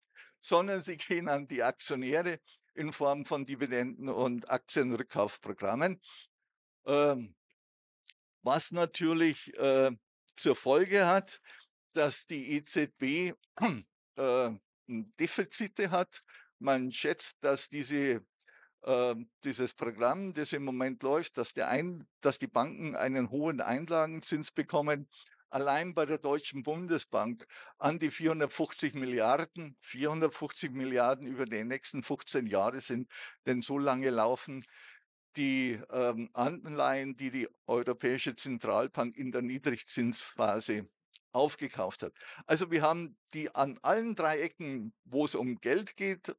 sondern sie gehen an die Aktionäre in Form von Dividenden und Aktienrückkaufprogrammen. Ähm, was natürlich äh, zur Folge hat, dass die EZB *clears throat* äh, hm, Defizite hat. Man schätzt, dass diese, äh, dieses Programm, das im Moment läuft, dass, der ein, dass die Banken einen hohen Einlagenzins bekommen, allein bei der Deutschen Bundesbank an die 450 Milliarden, 450 Milliarden über die nächsten 15 Jahre sind, denn so lange laufen die ähm, Anleihen, die die Europäische Zentralbank in der Niedrigzinsphase aufgekauft hat. Also wir haben die an allen drei Ecken, wo es um Geld geht,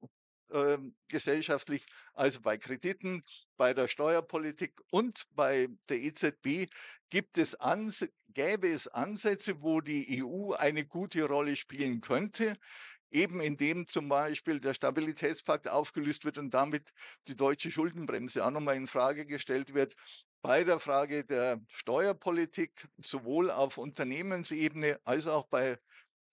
äh, gesellschaftlich, also bei Krediten, bei der Steuerpolitik und bei der EZB gibt es Ans gäbe es Ansätze, wo die EU eine gute Rolle spielen könnte, eben indem zum Beispiel der Stabilitätspakt aufgelöst wird und damit die deutsche Schuldenbremse auch nochmal in Frage gestellt wird bei der Frage der Steuerpolitik sowohl auf Unternehmensebene als auch bei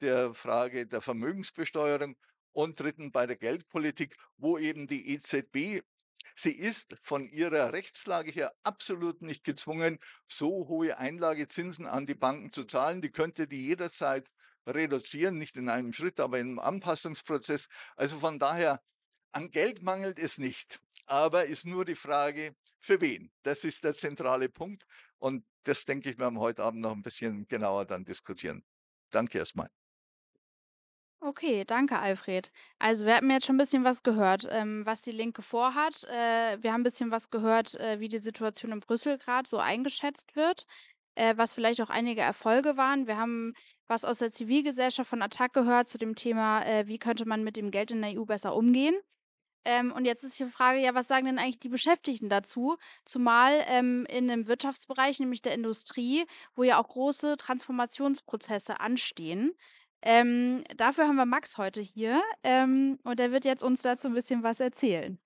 der Frage der Vermögensbesteuerung und dritten bei der Geldpolitik, wo eben die EZB, sie ist von ihrer Rechtslage her absolut nicht gezwungen, so hohe Einlagezinsen an die Banken zu zahlen. Die könnte die jederzeit reduzieren, nicht in einem Schritt, aber im Anpassungsprozess. Also von daher, an Geld mangelt es nicht, aber ist nur die Frage, für wen? Das ist der zentrale Punkt. Und das denke ich, werden wir heute Abend noch ein bisschen genauer dann diskutieren. Danke erstmal. Okay, danke, Alfred. Also, wir hatten jetzt schon ein bisschen was gehört, ähm, was die Linke vorhat. Äh, wir haben ein bisschen was gehört, äh, wie die Situation in Brüssel gerade so eingeschätzt wird, äh, was vielleicht auch einige Erfolge waren. Wir haben was aus der Zivilgesellschaft von Attac gehört zu dem Thema, äh, wie könnte man mit dem Geld in der EU besser umgehen. Ähm, und jetzt ist die Frage, ja, was sagen denn eigentlich die Beschäftigten dazu? Zumal ähm, in dem Wirtschaftsbereich, nämlich der Industrie, wo ja auch große Transformationsprozesse anstehen. Ähm, dafür haben wir Max heute hier ähm, und er wird jetzt uns dazu ein bisschen was erzählen.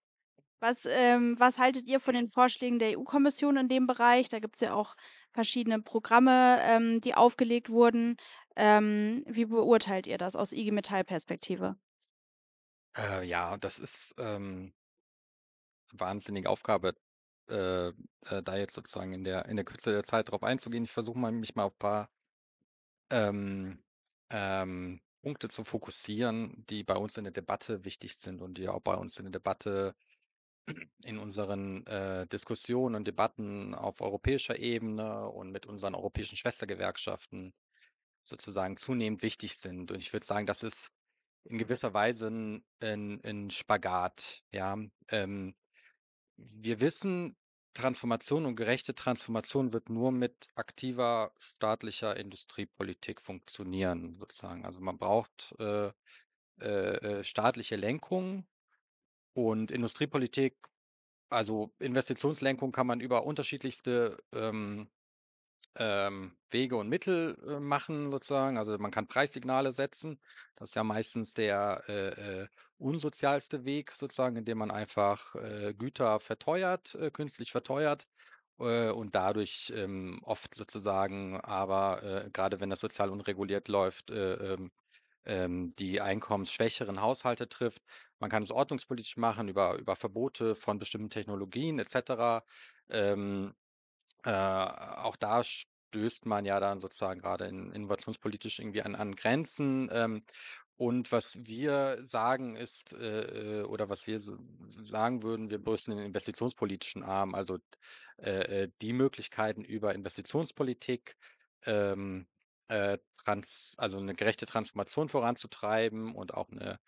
Was, ähm, was haltet ihr von den Vorschlägen der EU-Kommission in dem Bereich? Da gibt es ja auch verschiedene Programme, ähm, die aufgelegt wurden. wie beurteilt ihr das aus IG Metall-Perspektive? Äh, ja, das ist ähm, wahnsinnige Aufgabe, äh, äh, da jetzt sozusagen in der in der Kürze der Zeit drauf einzugehen. Ich versuche mal, mich mal auf ein paar ähm, ähm, Punkte zu fokussieren, die bei uns in der Debatte wichtig sind und die auch bei uns in der Debatte in unseren äh, Diskussionen und Debatten auf europäischer Ebene und mit unseren europäischen Schwestergewerkschaften sozusagen zunehmend wichtig sind. Und ich würde sagen, das ist in gewisser Weise ein, ein, ein Spagat. Ja, ähm, wir wissen, Transformation und gerechte Transformation wird nur mit aktiver staatlicher Industriepolitik funktionieren, sozusagen. Also man braucht äh, äh, äh staatliche Lenkung und Industriepolitik, also Investitionslenkung kann man über unterschiedlichste ähm, ähm, Wege und Mittel äh, machen, sozusagen. Also man kann Preissignale setzen. Das ist ja meistens der äh, äh, unsozialste Weg, sozusagen, indem man einfach äh, Güter verteuert, äh, künstlich verteuert äh, und dadurch ähm, oft sozusagen, aber gerade wenn das sozial unreguliert läuft, ähm, ähm, die einkommensschwächeren Haushalte trifft. Man kann es ordnungspolitisch machen über, über Verbote von bestimmten Technologien etc. Ähm, äh, auch da stößt man ja dann sozusagen gerade in, innovationspolitisch irgendwie an, an Grenzen. Ähm, und was wir sagen ist, äh, äh oder was wir sagen würden, wir brüsten den investitionspolitischen Arm, also äh, äh die Möglichkeiten über Investitionspolitik, ähm, äh, trans, also eine gerechte Transformation voranzutreiben und auch eine,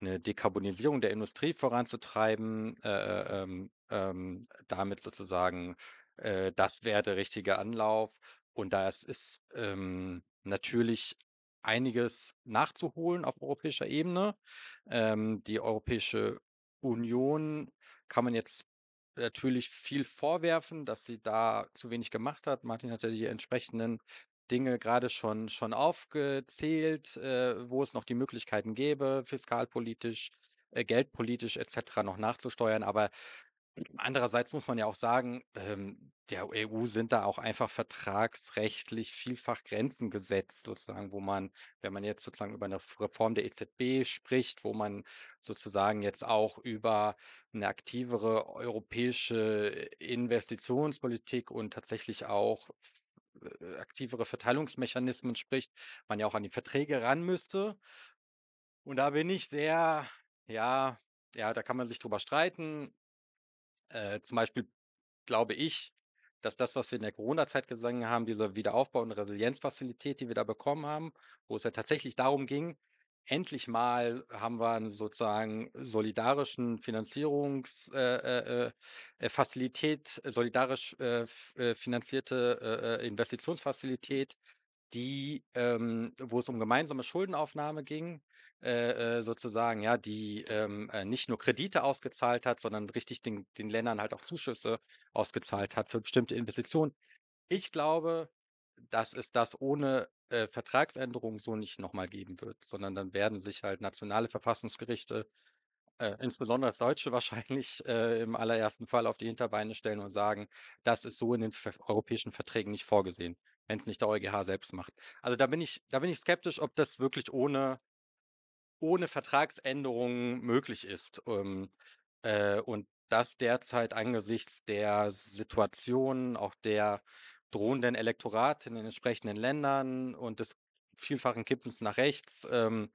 eine Dekarbonisierung der Industrie voranzutreiben, ähm, ähm, damit sozusagen äh, das wäre der richtige Anlauf. Und da ist ähm, natürlich einiges nachzuholen auf europäischer Ebene. Ähm, die Europäische Union kann man jetzt natürlich viel vorwerfen, dass sie da zu wenig gemacht hat. Martin hat ja die entsprechenden Dinge gerade schon, schon aufgezählt, äh, wo es noch die Möglichkeiten gäbe, fiskalpolitisch, äh, geldpolitisch etc. noch nachzusteuern. Aber Andererseits muss man ja auch sagen, ähm, der EU sind da auch einfach vertragsrechtlich vielfach Grenzen gesetzt, sozusagen, wo man, wenn man jetzt sozusagen über eine Reform der EZB spricht, wo man sozusagen jetzt auch über eine aktivere europäische Investitionspolitik und tatsächlich auch äh, aktivere Verteilungsmechanismen spricht, man ja auch an die Verträge ran müsste. Und da bin ich sehr, ja, ja, da kann man sich drüber streiten. Äh, zum Beispiel glaube ich, dass das, was wir in der Corona-Zeit gesungen haben, diese Wiederaufbau- und Resilienzfazilität, die wir da bekommen haben, wo es ja tatsächlich darum ging, endlich mal haben wir einen sozusagen solidarischen Finanzierungsfazilität, äh, äh, äh, äh solidarisch äh, äh finanzierte Investitionsfazilität, die, ähm, wo es um gemeinsame Schuldenaufnahme ging, äh, äh, sozusagen, ja, die ähm, äh, nicht nur Kredite ausgezahlt hat, sondern richtig den, den Ländern halt auch Zuschüsse ausgezahlt hat für bestimmte Investitionen. Ich glaube, dass es das ohne äh, Vertragsänderung so nicht nochmal geben wird, sondern dann werden sich halt nationale Verfassungsgerichte, äh, insbesondere das Deutsche *laughs* wahrscheinlich, äh, im allerersten Fall auf die Hinterbeine stellen und sagen, das ist so in den ver europäischen Verträgen nicht vorgesehen, wenn es nicht der EuGH selbst macht. Also da bin ich, da bin ich skeptisch, ob das wirklich ohne ohne Vertragsänderungen möglich ist. Ähm, äh, und das derzeit angesichts der Situation, auch der drohenden Elektorat in den entsprechenden Ländern und des vielfachen Kippens nach rechts ähm,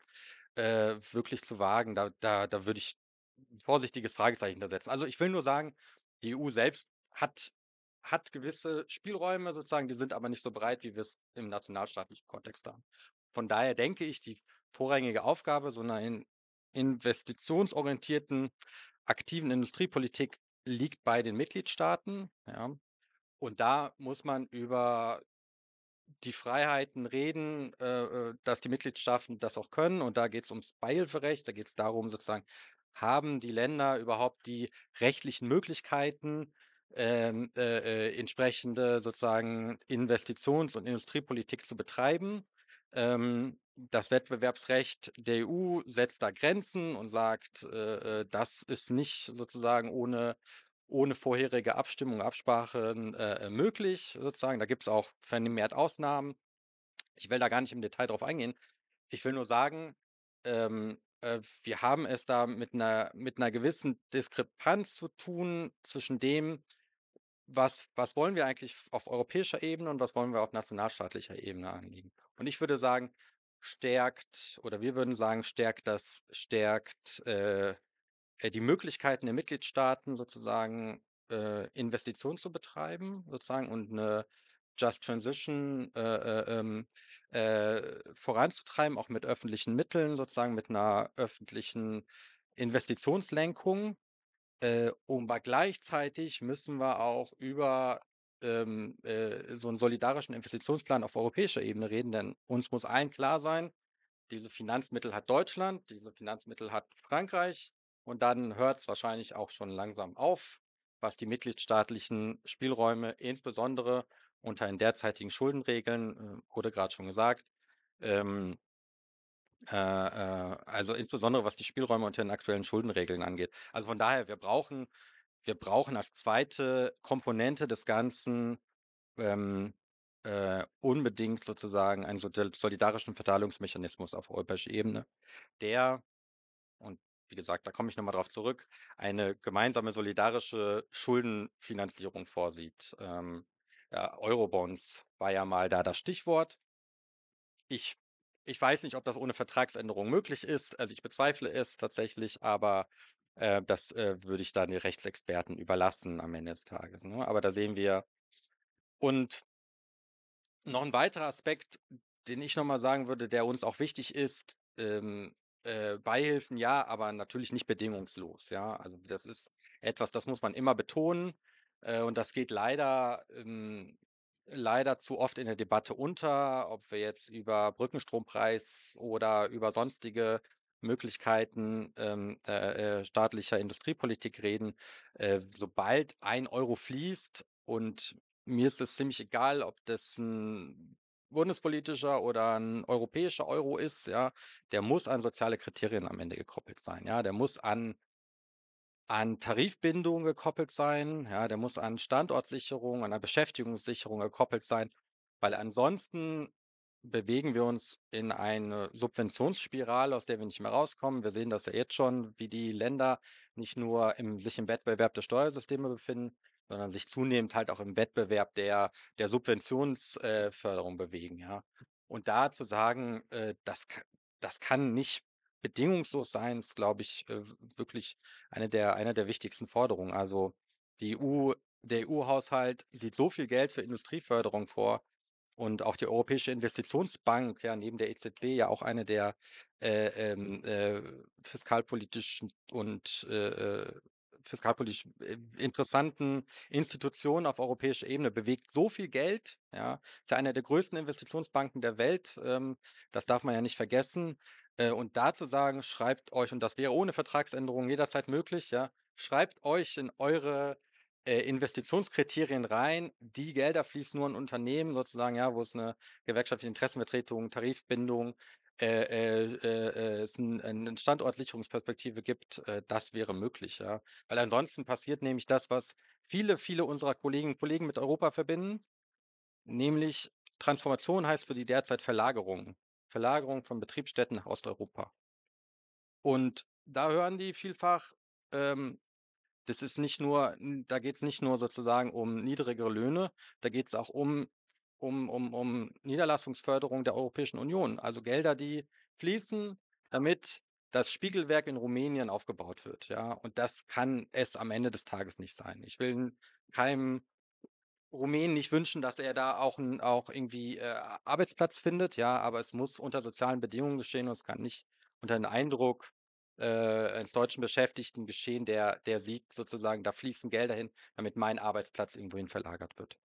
äh, wirklich zu wagen, da, da, da würde ich ein vorsichtiges Fragezeichen da setzen. Also ich will nur sagen, die EU selbst hat, hat gewisse Spielräume sozusagen, die sind aber nicht so breit, wie wir es im nationalstaatlichen Kontext haben. Von daher denke ich, die vorrangige Aufgabe so einer in investitionsorientierten, aktiven Industriepolitik liegt bei den Mitgliedstaaten. Ja. Und da muss man über die Freiheiten reden, äh, äh, dass die Mitgliedstaaten das auch können. Und da geht es ums Beihilferecht, da geht es darum, sozusagen, haben die Länder überhaupt die rechtlichen Möglichkeiten, ähm, äh, äh, entsprechende sozusagen Investitions- und Industriepolitik zu betreiben. Ähm, das Wettbewerbsrecht der EU setzt da Grenzen und sagt, äh, äh das ist nicht sozusagen ohne, ohne vorherige Abstimmung, Absprachen äh, äh möglich, sozusagen. Da gibt es auch vermehrt Ausnahmen. Ich will da gar nicht im Detail drauf eingehen. Ich will nur sagen, ähm, äh, wir haben es da mit einer, mit einer gewissen Diskrepanz zu tun zwischen dem, was, was wollen wir eigentlich auf europäischer Ebene und was wollen wir auf nationalstaatlicher Ebene anlegen. Und ich würde sagen, stärkt oder wir würden sagen, stärkt das, stärkt äh, äh, die Möglichkeiten der Mitgliedstaaten sozusagen äh, Investitionen zu betreiben, sozusagen und eine Just Transition äh, äh, ähm, äh voranzutreiben, auch mit öffentlichen Mitteln, sozusagen mit einer öffentlichen Investitionslenkung. Um, aber gleichzeitig müssen wir auch über ähm, äh, so einen solidarischen Investitionsplan auf europäischer Ebene reden, denn uns muss allen klar sein, diese Finanzmittel hat Deutschland, diese Finanzmittel hat Frankreich und dann hört es wahrscheinlich auch schon langsam auf, was die mitgliedstaatlichen Spielräume insbesondere unter den derzeitigen Schuldenregeln, äh, wurde gerade schon gesagt, ähm, äh, äh, also insbesondere was die Spielräume unter den aktuellen Schuldenregeln angeht. Also von daher, wir brauchen wir brauchen als zweite Komponente des Ganzen ähm, äh, unbedingt sozusagen einen solidarischen Verteilungsmechanismus auf europäischer Ebene, der, und wie gesagt, da komme ich nochmal drauf zurück, eine gemeinsame solidarische Schuldenfinanzierung vorsieht. Ähm, ja, Eurobonds war ja mal da das Stichwort. Ich, ich weiß nicht, ob das ohne Vertragsänderung möglich ist. Also ich bezweifle es tatsächlich, aber äh, das, äh, würde ich dann den Rechtsexperten überlassen am Ende des Tages, ne? Aber da sehen wir und noch ein weiterer Aspekt, den ich nochmal sagen würde, der uns auch wichtig ist, ähm, äh, Beihilfen ja, aber natürlich nicht bedingungslos, ja? Also, das ist etwas, das muss man immer betonen, äh, und das geht leider, ähm leider zu oft in der Debatte unter, ob wir jetzt über Brückenstrompreis oder über sonstige Möglichkeiten ähm, äh, äh, staatlicher Industriepolitik reden. Äh, sobald ein Euro fließt und mir ist es ziemlich egal, ob das ein bundespolitischer oder ein europäischer Euro ist, ja, der muss an soziale Kriterien am Ende gekoppelt sein, ja, der muss an an Tarifbindung gekoppelt sein, ja, der muss an Standortsicherung, an der Beschäftigungssicherung gekoppelt sein, weil ansonsten bewegen wir uns in eine Subventionsspirale, aus der wir nicht mehr rauskommen. Wir sehen das ja jetzt schon, wie die Länder nicht nur im, sich im Wettbewerb der Steuersysteme befinden, sondern sich zunehmend halt auch im Wettbewerb der, der Subventionsförderung äh, bewegen. Ja. Und da zu sagen, äh, das, das kann nicht bedingungslos sein, ist, glaube ich, äh, wirklich eine der, eine der wichtigsten Forderungen. Also die EU, der EU-Haushalt sieht so viel Geld für Industrieförderung vor, und auch die Europäische Investitionsbank, ja, neben der EZB ja auch eine der äh, ähm, äh, fiskalpolitischen und äh, äh fiskalpolitisch äh, interessanten Institutionen auf europäischer Ebene bewegt so viel Geld, ja, ist ja eine der größten Investitionsbanken der Welt, ähm, das darf man ja nicht vergessen. Äh, und dazu sagen, schreibt euch, und das wäre ohne Vertragsänderung jederzeit möglich, ja, schreibt euch in eure äh, Investitionskriterien rein, die Gelder fließen nur an Unternehmen sozusagen, ja, wo es eine gewerkschaftliche Interessenvertretung, Tarifbindung, äh, äh, äh, es ein, eine äh, Standortsicherungsperspektive gibt, äh, das wäre möglich, ja. Weil ansonsten passiert nämlich das, was viele, viele unserer Kolleginnen und Kollegen mit Europa verbinden, nämlich Transformation heißt für die derzeit Verlagerung. Verlagerung von Betriebsstätten nach Osteuropa. Und da hören die vielfach, ähm, das ist nicht nur, da geht es nicht nur sozusagen um niedrigere Löhne, da geht es auch um, um, um, um Niederlassungsförderung der Europäischen Union, also Gelder, die fließen, damit das Spiegelwerk in Rumänien aufgebaut wird. Ja, und das kann es am Ende des Tages nicht sein. Ich will keinem Rumänen nicht wünschen, dass er da auch, auch irgendwie äh, Arbeitsplatz findet, ja, aber es muss unter sozialen Bedingungen geschehen und es kann nicht unter den Eindruck äh, ins deutschen Beschäftigten geschehen, der, der sieht sozusagen, da fließen Gelder hin, damit mein Arbeitsplatz irgendwohin verlagert wird.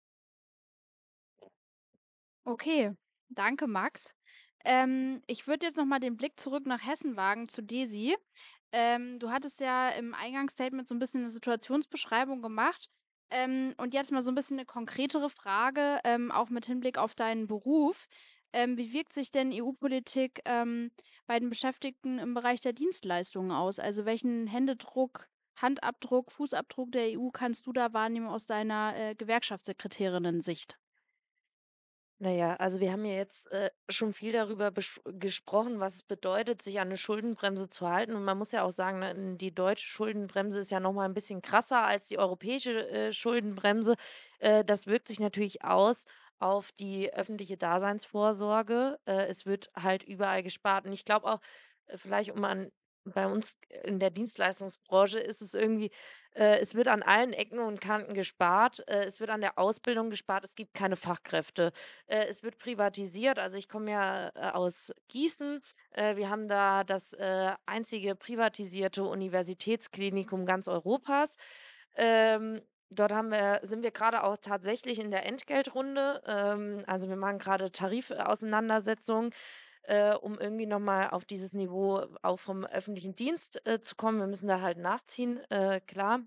Okay, danke, Max. Ähm, ich würde jetzt nochmal den Blick zurück nach Hessen wagen zu Desi. Ähm, du hattest ja im Eingangsstatement so ein bisschen eine Situationsbeschreibung gemacht. Ähm, und jetzt mal so ein bisschen eine konkretere Frage, ähm, auch mit Hinblick auf deinen Beruf. Ähm, wie wirkt sich denn EU-Politik ähm, bei den Beschäftigten im Bereich der Dienstleistungen aus? Also welchen Händedruck, Handabdruck, Fußabdruck der EU kannst du da wahrnehmen aus deiner äh, Gewerkschaftssekretärinnen-Sicht? Naja, also wir haben ja jetzt äh, schon viel darüber gesprochen, was es bedeutet, sich an eine Schuldenbremse zu halten. Und man muss ja auch sagen, ne, die deutsche Schuldenbremse ist ja nochmal ein bisschen krasser als die europäische äh, Schuldenbremse. Äh, das wirkt sich natürlich aus auf die öffentliche Daseinsvorsorge. Äh, es wird halt überall gespart. Und ich glaube auch, äh, vielleicht um an bei uns in der Dienstleistungsbranche ist es irgendwie, äh, es wird an allen Ecken und Kanten gespart, äh, es wird an der Ausbildung gespart, es gibt keine Fachkräfte, äh, es wird privatisiert. Also ich komme ja äh, aus Gießen, äh, wir haben da das einzige privatisierte Universitätsklinikum ganz Europas. Ähm, Dort haben wir, sind wir gerade auch tatsächlich in der Entgeltrunde. Ähm, also wir machen gerade Tarifauseinandersetzungen, äh, um irgendwie nochmal auf dieses Niveau auch vom öffentlichen Dienst äh, zu kommen. Wir müssen da halt nachziehen, äh, klar.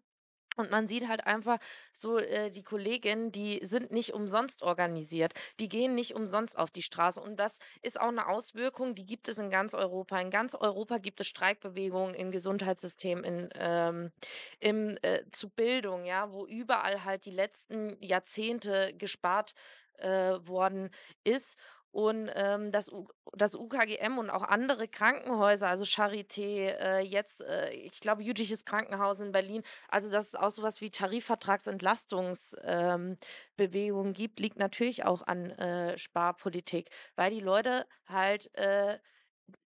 Und man sieht halt einfach so, äh, die Kolleginnen, die sind nicht umsonst organisiert, die gehen nicht umsonst auf die Straße. Und das ist auch eine Auswirkung, die gibt es in ganz Europa. In ganz Europa gibt es Streikbewegungen im Gesundheitssystem, in, ähm, im, äh, zu Bildung, ja, wo überall halt die letzten Jahrzehnte gespart äh, worden ist. Und ähm, das, U das UKGM und auch andere Krankenhäuser, also Charité, äh, jetzt, äh, ich glaube, jüdisches Krankenhaus in Berlin, also dass es auch sowas wie Tarifvertragsentlastungsbewegungen ähm, gibt, liegt natürlich auch an äh, Sparpolitik, weil die Leute halt äh,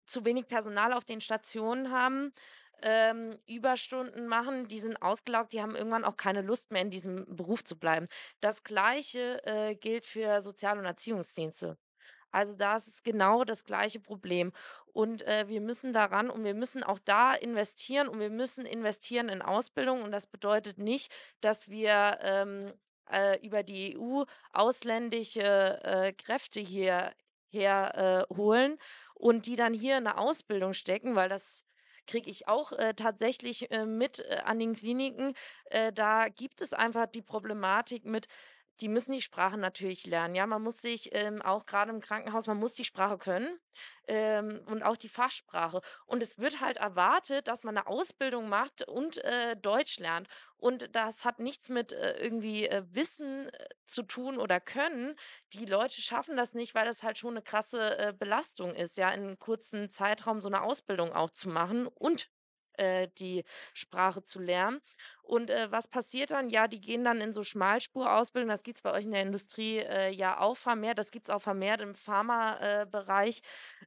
zu wenig Personal auf den Stationen haben. Ähm, Überstunden machen, die sind ausgelaugt, die haben irgendwann auch keine Lust mehr in diesem Beruf zu bleiben. Das gleiche äh, gilt für Sozial- und Erziehungsdienste. Also da ist es genau das gleiche Problem. Und äh, wir müssen daran und wir müssen auch da investieren und wir müssen investieren in Ausbildung. Und das bedeutet nicht, dass wir ähm, äh, über die EU ausländische äh, Kräfte hierher äh, holen und die dann hier eine Ausbildung stecken, weil das kriege ich auch äh, tatsächlich äh, mit äh, an den Kliniken. Äh, da gibt es einfach die Problematik mit, die müssen die Sprache natürlich lernen. Ja, man muss sich ähm, auch gerade im Krankenhaus, man muss die Sprache können ähm, und auch die Fachsprache. Und es wird halt erwartet, dass man eine Ausbildung macht und äh, Deutsch lernt. Und das hat nichts mit äh, irgendwie äh, Wissen äh, zu tun oder Können. Die Leute schaffen das nicht, weil das halt schon eine krasse äh, Belastung ist, ja, in einem kurzen Zeitraum so eine Ausbildung auch zu machen und äh, die Sprache zu lernen. Und äh, was passiert dann? Ja, die gehen dann in so Schmalspurausbildung. Das gibt es bei euch in der Industrie äh, ja auch vermehrt. Das gibt es auch vermehrt im Pharma-Bereich.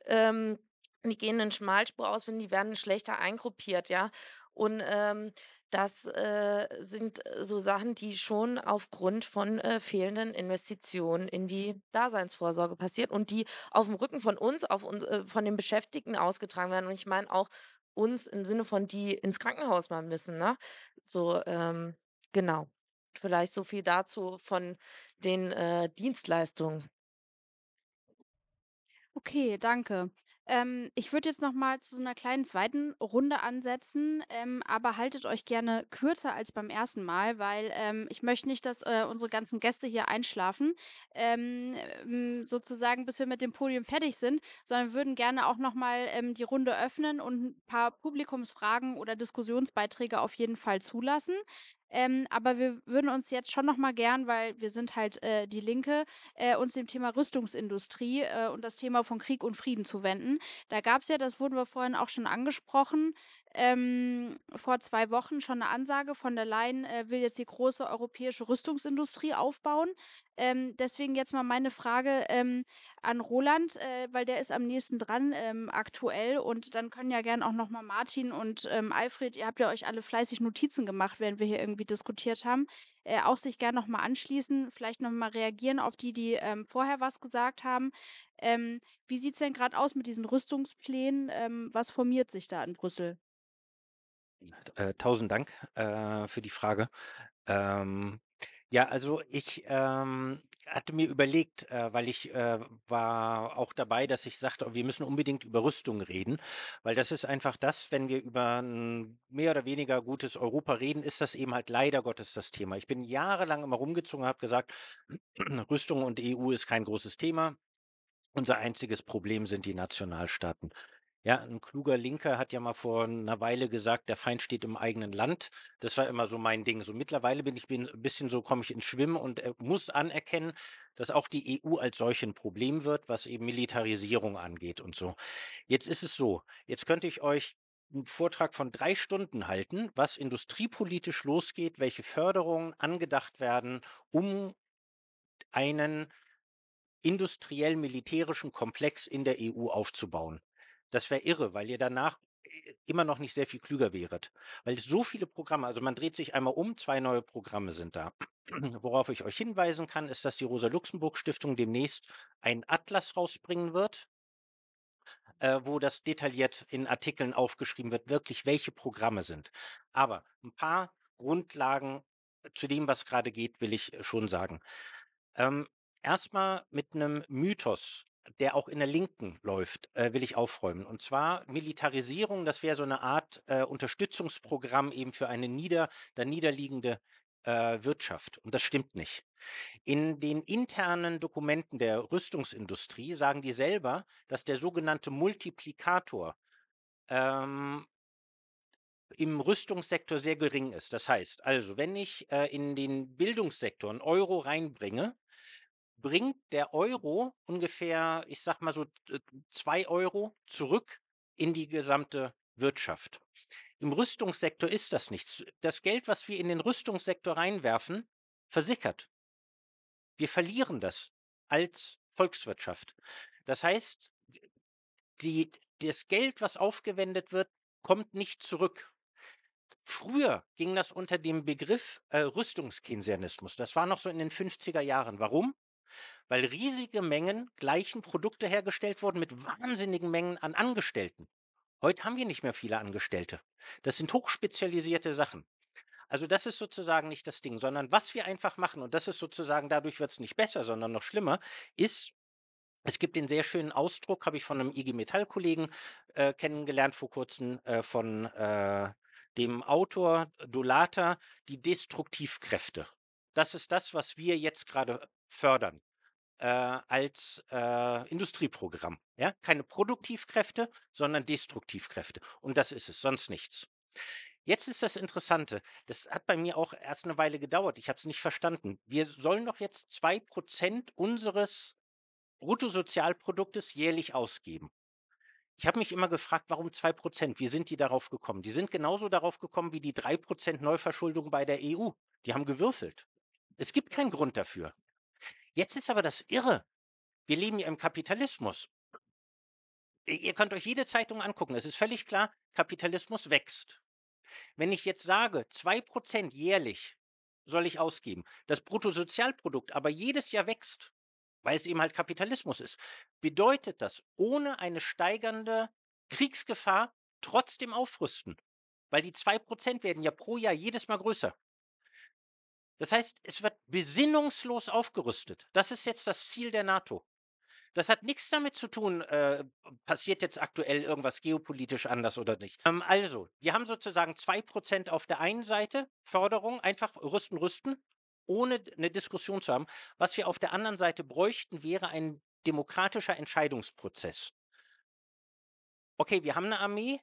Äh, ähm, die gehen in Schmalspurausbildung, die werden schlechter eingruppiert, ja. Und ähm, das äh, sind äh, so Sachen, die schon aufgrund von äh, fehlenden Investitionen in die Daseinsvorsorge passiert und die auf dem Rücken von uns, auf äh, von den Beschäftigten ausgetragen werden. Und ich meine auch uns im Sinne von die ins Krankenhaus mal müssen. Ne? So, ähm, genau. Vielleicht so viel dazu von den äh, Dienstleistungen. Okay, danke. Ähm, ich würde jetzt noch mal zu so einer kleinen zweiten Runde ansetzen, ähm, aber haltet euch gerne kürzer als beim ersten Mal, weil ähm, ich möchte nicht, dass äh, unsere ganzen Gäste hier einschlafen, ähm, ähm, sozusagen, bis wir mit dem Podium fertig sind, sondern würden gerne auch noch mal ähm, die Runde öffnen und ein paar Publikumsfragen oder Diskussionsbeiträge auf jeden Fall zulassen. Ähm, aber wir würden uns jetzt schon nochmal gern, weil wir sind halt äh, die Linke, äh, uns dem Thema Rüstungsindustrie äh, und das Thema von Krieg und Frieden zuwenden. Da gab es ja, das wurden wir vorhin auch schon angesprochen, ähm, vor zwei Wochen schon eine Ansage von der Leyen, äh, will jetzt die große europäische Rüstungsindustrie aufbauen. Ähm, deswegen jetzt mal meine Frage ähm, an Roland, äh, weil der ist am nächsten dran ähm, aktuell und dann können ja gern auch nochmal Martin und ähm, Alfred, ihr habt ja euch alle fleißig Notizen gemacht, während wir hier irgendwie diskutiert haben, äh, auch sich gern nochmal anschließen, vielleicht nochmal reagieren auf die, die ähm, vorher was gesagt haben. Ähm, wie sieht es denn gerade aus mit diesen Rüstungsplänen? was formiert sich da in Brüssel? Äh, tausend Dank äh, für die Frage. Ähm, ja, also ich ähm, hatte mir überlegt, äh, weil ich äh, war auch dabei, dass ich sagte, oh, wir müssen unbedingt über Rüstung reden, weil das ist einfach das, wenn wir über ein mehr oder weniger gutes Europa reden, ist das eben halt leider Gottes das Thema. Ich bin jahrelang immer rumgezogen und habe gesagt, *clears throat* Rüstung und EU ist kein großes Thema. Unser einziges Problem sind die Nationalstaaten. Ja, ein kluger Linker hat ja mal vor einer Weile gesagt, der Feind steht im eigenen Land. Das war immer so mein Ding. So mittlerweile bin ich ein bisschen so, komme ich ins Schwimmen und äh, muss anerkennen, dass auch die EU als solch ein Problem wird, was eben Militarisierung angeht und so. Jetzt ist es so. Jetzt könnte ich euch einen Vortrag von drei Stunden halten, was industriepolitisch losgeht, welche Förderungen angedacht werden, um einen industriell-militärischen Komplex in der EU aufzubauen. Das wäre irre, weil ihr danach äh, immer noch nicht sehr viel klüger wäret. Weil es so viele Programme, also man dreht sich einmal um, zwei neue Programme sind da. *clears throat* Worauf ich euch hinweisen kann, ist, dass die Rosa-Luxemburg-Stiftung demnächst einen Atlas rausbringen wird, äh, wo das detailliert in Artikeln aufgeschrieben wird, wirklich welche Programme sind. Aber ein paar Grundlagen äh, zu dem, was gerade geht, will ich äh, schon sagen. Ähm, Erstmal mit einem Mythos der auch in der Linken läuft, äh, will ich aufräumen. Und zwar Militarisierung, das wäre so eine Art äh, Unterstützungsprogramm eben für eine nieder, da niederliegende äh, Wirtschaft. Und das stimmt nicht. In den internen Dokumenten der Rüstungsindustrie sagen die selber, dass der sogenannte Multiplikator ähm, im Rüstungssektor sehr gering ist. Das heißt also, wenn ich äh, in den Bildungssektor einen Euro reinbringe, bringt der Euro ungefähr, ich sag mal so, äh, zwei Euro zurück in die gesamte Wirtschaft. Im Rüstungssektor ist das nichts. Das Geld, was wir in den Rüstungssektor reinwerfen, versickert. Wir verlieren das als Volkswirtschaft. Das heißt, die, das Geld, was aufgewendet wird, kommt nicht zurück. Früher ging das unter dem Begriff äh, Rüstungskeynesianismus. Das war noch so in den 50er Jahren. Warum? weil riesige Mengen gleichen Produkte hergestellt wurden mit wahnsinnigen Mengen an Angestellten. Heute haben wir nicht mehr viele Angestellte. Das sind hochspezialisierte Sachen. Also das ist sozusagen nicht das Ding, sondern was wir einfach machen, und das ist sozusagen, dadurch wird es nicht besser, sondern noch schlimmer, ist, es gibt den sehr schönen Ausdruck, habe ich von einem IG Metall-Kollegen äh, kennengelernt vor kurzem, äh, von äh, dem Autor Dolata, die Destruktivkräfte. Das ist das, was wir jetzt gerade fördern äh, als äh, Industrieprogramm. Ja? Keine Produktivkräfte, sondern Destruktivkräfte. Und das ist es, sonst nichts. Jetzt ist das Interessante. Das hat bei mir auch erst eine Weile gedauert. Ich habe es nicht verstanden. Wir sollen doch jetzt 2% unseres Bruttosozialproduktes jährlich ausgeben. Ich habe mich immer gefragt, warum 2%? Wie sind die darauf gekommen? Die sind genauso darauf gekommen wie die 3% Neuverschuldung bei der EU. Die haben gewürfelt. Es gibt keinen Grund dafür. Jetzt ist aber das Irre. Wir leben ja im Kapitalismus. Ihr könnt euch jede Zeitung angucken. Es ist völlig klar, Kapitalismus wächst. Wenn ich jetzt sage, 2% jährlich soll ich ausgeben, das Bruttosozialprodukt aber jedes Jahr wächst, weil es eben halt Kapitalismus ist, bedeutet das ohne eine steigernde Kriegsgefahr trotzdem aufrüsten. Weil die 2% werden ja pro Jahr jedes Mal größer. Das heißt, es wird besinnungslos aufgerüstet. Das ist jetzt das Ziel der NATO. Das hat nichts damit zu tun, äh, passiert jetzt aktuell irgendwas geopolitisch anders oder nicht. Ähm, also, wir haben sozusagen 2% auf der einen Seite Förderung, einfach rüsten, rüsten, ohne eine Diskussion zu haben. Was wir auf der anderen Seite bräuchten, wäre ein demokratischer Entscheidungsprozess. Okay, wir haben eine Armee,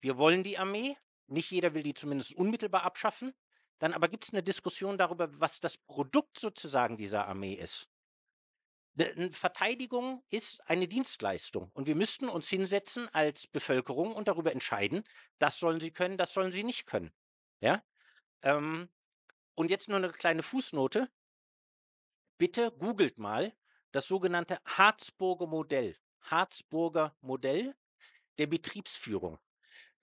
wir wollen die Armee, nicht jeder will die zumindest unmittelbar abschaffen. Dann aber gibt es eine Diskussion darüber, was das Produkt sozusagen dieser Armee ist. Verteidigung ist eine Dienstleistung und wir müssten uns hinsetzen als Bevölkerung und darüber entscheiden, das sollen sie können, das sollen sie nicht können. Ja. Ähm, und jetzt nur eine kleine Fußnote. Bitte googelt mal das sogenannte Harzburger Modell. Harzburger Modell der Betriebsführung.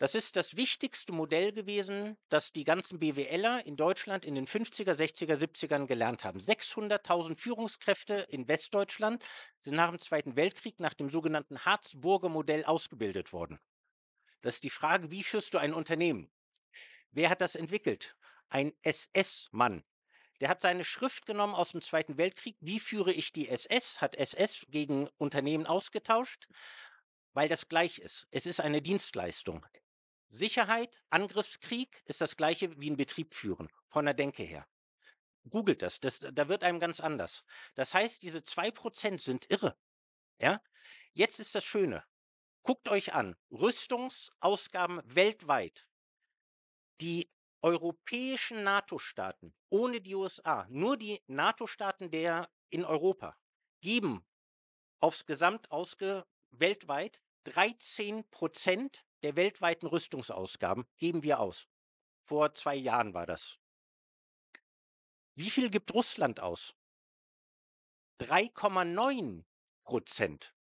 Das ist das wichtigste Modell gewesen, das die ganzen BWLer in Deutschland in den 50er, 60er, 70ern gelernt haben. 600.000 Führungskräfte in Westdeutschland sind nach dem Zweiten Weltkrieg nach dem sogenannten Harzburger Modell ausgebildet worden. Das ist die Frage, wie führst du ein Unternehmen? Wer hat das entwickelt? Ein SS-Mann. Der hat seine Schrift genommen aus dem Zweiten Weltkrieg. Wie führe ich die SS? Hat SS gegen Unternehmen ausgetauscht, weil das gleich ist. Es ist eine Dienstleistung. Sicherheit, Angriffskrieg ist das gleiche wie ein Betrieb führen, von der Denke her. Googelt das, das da wird einem ganz anders. Das heißt, diese 2% sind irre. Ja? Jetzt ist das Schöne. Guckt euch an, Rüstungsausgaben weltweit. Die europäischen NATO-Staaten, ohne die USA, nur die NATO-Staaten der in Europa, geben aufs Gesamt Gesamtausge weltweit 13 Prozent der weltweiten Rüstungsausgaben geben wir aus. Vor zwei Jahren war das. Wie viel gibt Russland aus? 3,9 Prozent.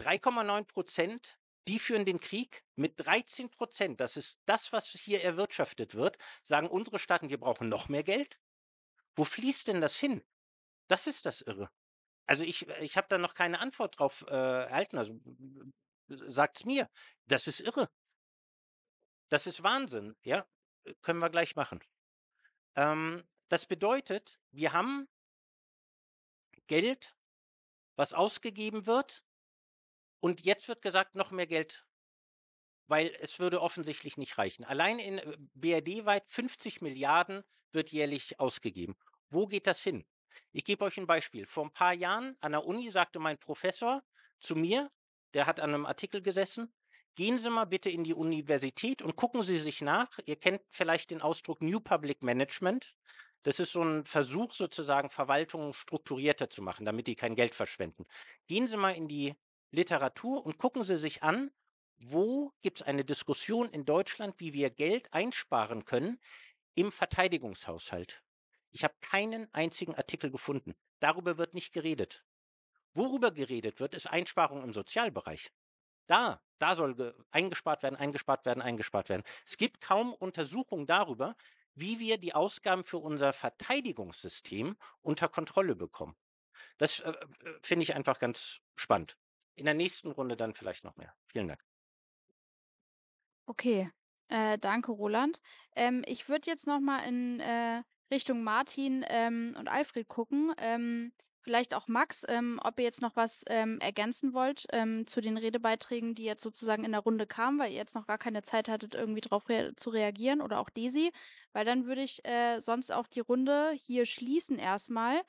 3,9 Prozent, die führen den Krieg mit 13 Prozent. Das ist das, was hier erwirtschaftet wird. Sagen unsere Staaten, wir brauchen noch mehr Geld. Wo fließt denn das hin? Das ist das Irre. Also ich, ich habe da noch keine Antwort drauf äh, erhalten. Also sagt's mir. Das ist irre. Das ist Wahnsinn. Ja, äh, können wir gleich machen. Ähm, das bedeutet, wir haben Geld, was ausgegeben wird, und jetzt wird gesagt, noch mehr Geld, weil es würde offensichtlich nicht reichen. Allein in äh, BRD weit 50 Milliarden wird jährlich ausgegeben. Wo geht das hin? Ich gebe euch ein Beispiel. Vor ein paar Jahren an der Uni sagte mein Professor zu mir, der hat an einem Artikel gesessen. Gehen Sie mal bitte in die Universität und gucken Sie sich nach. Ihr kennt vielleicht den Ausdruck New Public Management. Das ist so ein Versuch sozusagen, Verwaltung strukturierter zu machen, damit die kein Geld verschwenden. Gehen Sie mal in die Literatur und gucken Sie sich an, wo gibt es eine Diskussion in Deutschland, wie wir Geld einsparen können im Verteidigungshaushalt. Ich habe keinen einzigen Artikel gefunden. Darüber wird nicht geredet. Worüber geredet wird, ist Einsparung im Sozialbereich. Da, da soll eingespart werden, eingespart werden, eingespart werden. Es gibt kaum Untersuchungen darüber, wie wir die Ausgaben für unser Verteidigungssystem unter Kontrolle bekommen. Das äh, äh, finde ich einfach ganz spannend. In der nächsten Runde dann vielleicht noch mehr. Vielen Dank. Okay, äh, danke Roland. Ähm, ich würde jetzt noch mal in äh, Richtung Martin ähm, und Alfred gucken. Ähm, vielleicht auch Max, ähm, ob ihr jetzt noch was ähm, ergänzen wollt ähm, zu den Redebeiträgen, die jetzt sozusagen in der Runde kamen, weil ihr jetzt noch gar keine Zeit hattet, irgendwie darauf rea zu reagieren oder auch Desi, weil dann würde ich äh, sonst auch die Runde hier schließen erstmal.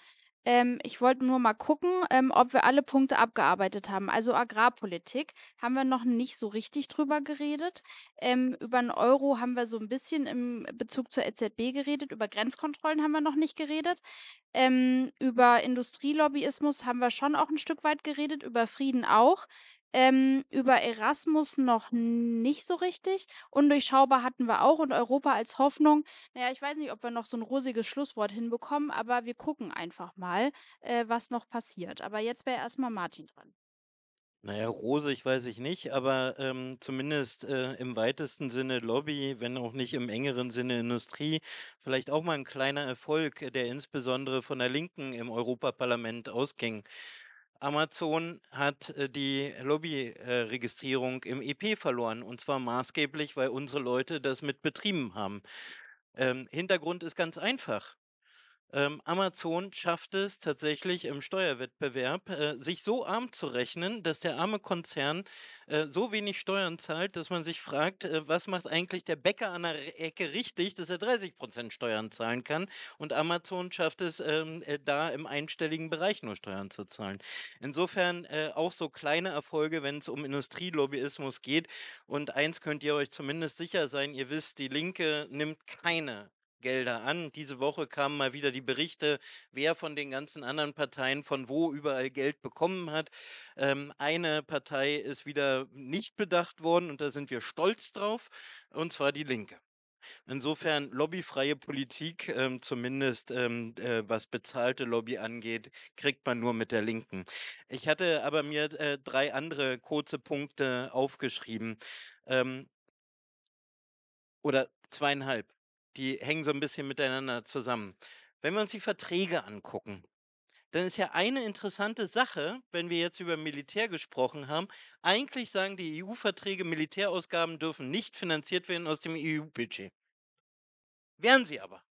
Ähm, ich wollte nur mal gucken, ähm, ob wir alle Punkte abgearbeitet haben. Also Agrarpolitik haben wir noch nicht so richtig drüber geredet. Ähm, über den Euro haben wir so ein bisschen im Bezug zur EZB geredet. Über Grenzkontrollen haben wir noch nicht geredet. Ähm, über Industrielobbyismus haben wir schon auch ein Stück weit geredet. Über Frieden auch. Ähm, über Erasmus noch nicht so richtig. Undurchschaubar hatten wir auch und Europa als Hoffnung. Naja, ich weiß nicht, ob wir noch so ein rosiges Schlusswort hinbekommen, aber wir gucken einfach mal, äh, was noch passiert. Aber jetzt wäre erstmal Martin dran. Naja, rosig weiß ich nicht, aber ähm, zumindest äh, im weitesten Sinne Lobby, wenn auch nicht im engeren Sinne Industrie, vielleicht auch mal ein kleiner Erfolg, der insbesondere von der Linken im Europaparlament ausging. Amazon hat äh, die Lobbyregistrierung äh, im EP verloren und zwar maßgeblich, weil unsere Leute das mit betrieben haben. Ähm, Hintergrund ist ganz einfach. Ähm, Amazon schafft es tatsächlich im Steuerwettbewerb, äh, sich so arm zu rechnen, dass der arme Konzern äh, so wenig Steuern zahlt, dass man sich fragt, äh, was macht eigentlich der Bäcker an der Ecke richtig, dass er 30 Prozent Steuern zahlen kann. Und Amazon schafft es, ähm, äh, da im einstelligen Bereich nur Steuern zu zahlen. Insofern äh, auch so kleine Erfolge, wenn es um Industrielobbyismus geht. Und eins könnt ihr euch zumindest sicher sein, ihr wisst, die Linke nimmt keine Gelder an. Diese Woche kamen mal wieder die Berichte, wer von den ganzen anderen Parteien von wo überall Geld bekommen hat. Ähm, eine Partei ist wieder nicht bedacht worden und da sind wir stolz drauf, und zwar die Linke. Insofern lobbyfreie Politik, ähm, zumindest ähm, äh, was bezahlte Lobby angeht, kriegt man nur mit der Linken. Ich hatte aber mir äh, drei andere kurze Punkte aufgeschrieben. Ähm, oder zweieinhalb die hängen so ein bisschen miteinander zusammen. Wenn wir uns die Verträge angucken, dann ist ja eine interessante Sache, wenn wir jetzt über Militär gesprochen haben. Eigentlich sagen die EU-Verträge, Militärausgaben dürfen nicht finanziert werden aus dem EU-Budget. Wären sie aber.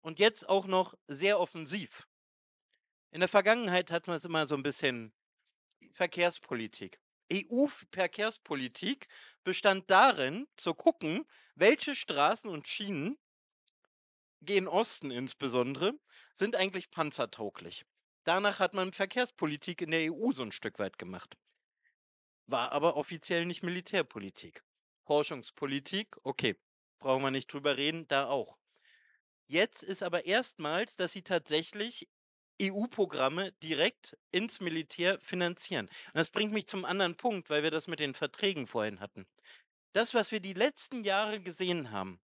Und jetzt auch noch sehr offensiv. In der Vergangenheit hat man es immer so ein bisschen Verkehrspolitik. EU-Verkehrspolitik bestand darin, zu gucken, welche Straßen und Schienen, gehen Osten insbesondere, sind eigentlich panzertauglich. Danach hat man Verkehrspolitik in der EU so ein Stück weit gemacht. War aber offiziell nicht Militärpolitik. Forschungspolitik, okay, brauchen wir nicht drüber reden, da auch. Jetzt ist aber erstmals, dass sie tatsächlich EU-Programme direkt ins Militär finanzieren. Und das bringt mich zum anderen Punkt, weil wir das mit den Verträgen vorhin hatten. Das, was wir die letzten Jahre gesehen haben,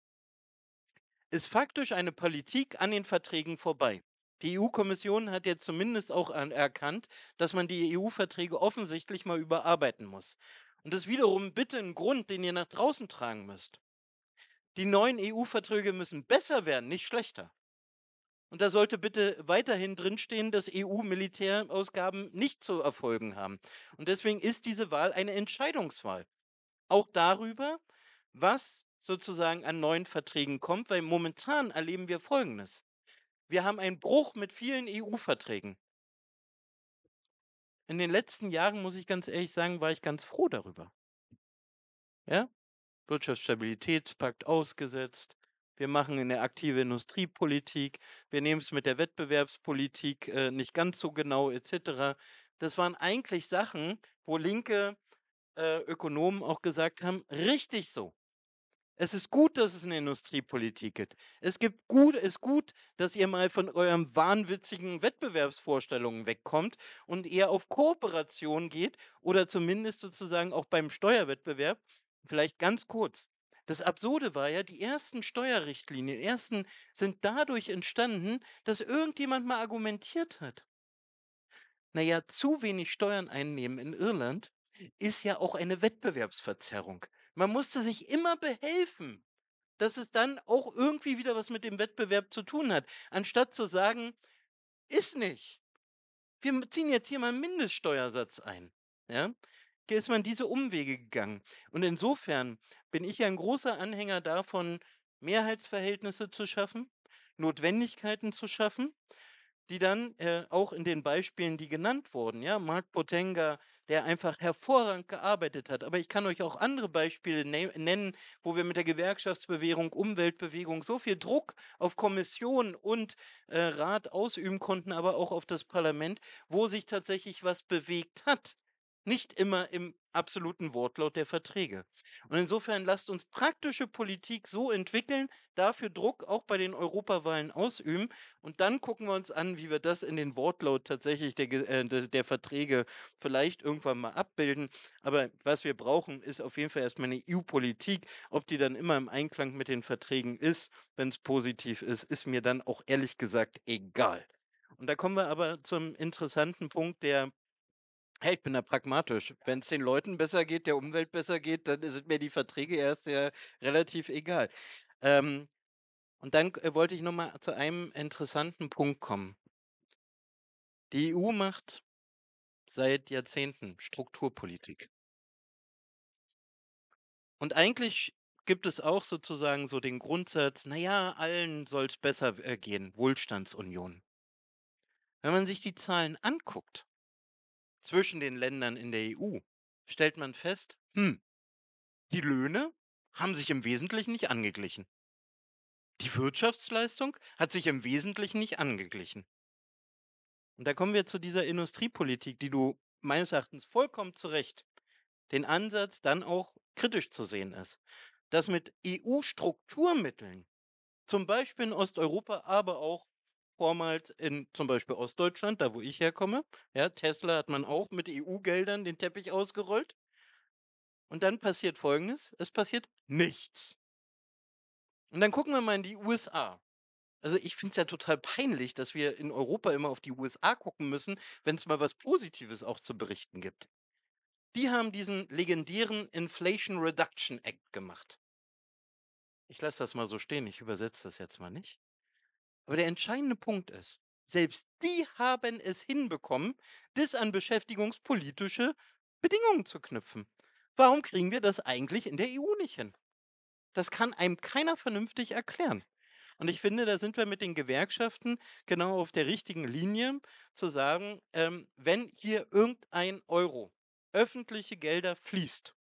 ist faktisch eine Politik an den Verträgen vorbei. Die EU-Kommission hat jetzt zumindest auch erkannt, dass man die EU-Verträge offensichtlich mal überarbeiten muss. Und das ist wiederum bitte ein Grund, den ihr nach draußen tragen müsst. Die neuen EU-Verträge müssen besser werden, nicht schlechter. Und da sollte bitte weiterhin drinstehen, dass EU-Militärausgaben nicht zu erfolgen haben. Und deswegen ist diese Wahl eine Entscheidungswahl. Auch darüber, was sozusagen an neuen Verträgen kommt, weil momentan erleben wir Folgendes. Wir haben einen Bruch mit vielen EU-Verträgen. In den letzten Jahren, muss ich ganz ehrlich sagen, war ich ganz froh darüber. Ja? Wirtschaftsstabilitätspakt ausgesetzt, wir machen eine aktive Industriepolitik. Wir nehmen es mit der Wettbewerbspolitik äh, nicht ganz so genau etc. Das waren eigentlich Sachen, wo linke äh, Ökonomen auch gesagt haben, richtig so. Es ist gut, dass es eine Industriepolitik gibt. Es gibt gut, ist gut, dass ihr mal von euren wahnwitzigen Wettbewerbsvorstellungen wegkommt und eher auf Kooperation geht oder zumindest sozusagen auch beim Steuerwettbewerb. Vielleicht ganz kurz. Das Absurde war ja, die ersten Steuerrichtlinien, die ersten sind dadurch entstanden, dass irgendjemand mal argumentiert hat. Naja, zu wenig Steuern einnehmen in Irland ist ja auch eine Wettbewerbsverzerrung. Man musste sich immer behelfen, dass es dann auch irgendwie wieder was mit dem Wettbewerb zu tun hat, anstatt zu sagen, ist nicht. Wir ziehen jetzt hier mal einen Mindeststeuersatz ein. Ja? Ist man diese Umwege gegangen. Und insofern bin ich ein großer Anhänger davon, Mehrheitsverhältnisse zu schaffen, Notwendigkeiten zu schaffen, die dann äh, auch in den Beispielen, die genannt wurden, ja, Mark Potenga, der einfach hervorragend gearbeitet hat. Aber ich kann euch auch andere Beispiele ne-, nennen, wo wir mit der Gewerkschaftsbewegung, Umweltbewegung so viel Druck auf Kommission und äh, Rat ausüben konnten, aber auch auf das Parlament, wo sich tatsächlich was bewegt hat nicht immer im absoluten Wortlaut der Verträge. Und insofern lasst uns praktische Politik so entwickeln, dafür Druck auch bei den Europawahlen ausüben und dann gucken wir uns an, wie wir das in den Wortlaut tatsächlich der, äh, der Verträge vielleicht irgendwann mal abbilden. Aber was wir brauchen, ist auf jeden Fall erstmal eine EU-Politik. Ob die dann immer im Einklang mit den Verträgen ist, wenn es positiv ist, ist mir dann auch ehrlich gesagt egal. Und da kommen wir aber zum interessanten Punkt der Hey, ich bin da pragmatisch. Wenn es den Leuten besser geht, der Umwelt besser geht, dann sind mir die Verträge erst ja relativ egal. Ähm, und dann äh, wollte ich nochmal zu einem interessanten Punkt kommen. Die EU macht seit Jahrzehnten Strukturpolitik. Und eigentlich gibt es auch sozusagen so den Grundsatz, naja, allen soll es besser äh, gehen, Wohlstandsunion. Wenn man sich die Zahlen anguckt, zwischen den Ländern in der EU stellt man fest, hm, die Löhne haben sich im Wesentlichen nicht angeglichen. Die Wirtschaftsleistung hat sich im Wesentlichen nicht angeglichen. Und da kommen wir zu dieser Industriepolitik, die du meines Erachtens vollkommen zu Recht den Ansatz dann auch kritisch zu sehen ist, dass mit EU-Strukturmitteln, zum Beispiel in Osteuropa, aber auch vormals in zum Beispiel Ostdeutschland, da wo ich herkomme. Ja, Tesla hat man auch mit EU-Geldern den Teppich ausgerollt. Und dann passiert Folgendes, es passiert nichts. Und dann gucken wir mal in die USA. Also ich finde es ja total peinlich, dass wir in Europa immer auf die USA gucken müssen, wenn es mal was Positives auch zu berichten gibt. Die haben diesen legendären Inflation Reduction Act gemacht. Ich lasse das mal so stehen, ich übersetze das jetzt mal nicht. Aber der entscheidende Punkt ist, selbst die haben es hinbekommen, das an beschäftigungspolitische Bedingungen zu knüpfen. Warum kriegen wir das eigentlich in der EU nicht hin? Das kann einem keiner vernünftig erklären. Und ich finde, da sind wir mit den Gewerkschaften genau auf der richtigen Linie, zu sagen, ähm, wenn hier irgendein Euro öffentliche Gelder fließt,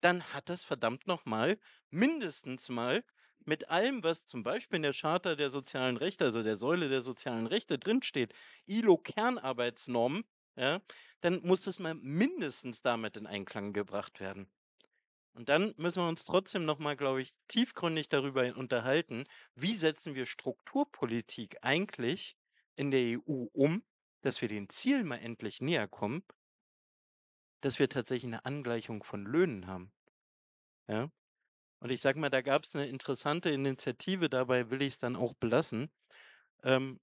dann hat das verdammt nochmal mindestens mal mit allem, was zum Beispiel in der Charta der sozialen Rechte, also der Säule der sozialen Rechte drinsteht, ILO-Kernarbeitsnormen, ja, dann muss das mal mindestens damit in Einklang gebracht werden. Und dann müssen wir uns trotzdem nochmal, glaube ich, tiefgründig darüber unterhalten, wie setzen wir Strukturpolitik eigentlich in der EU um, dass wir den Ziel mal endlich näher kommen, dass wir tatsächlich eine Angleichung von Löhnen haben. Ja? Und ich sage mal, da gab es eine interessante Initiative, dabei will ich es dann auch belassen. Ähm,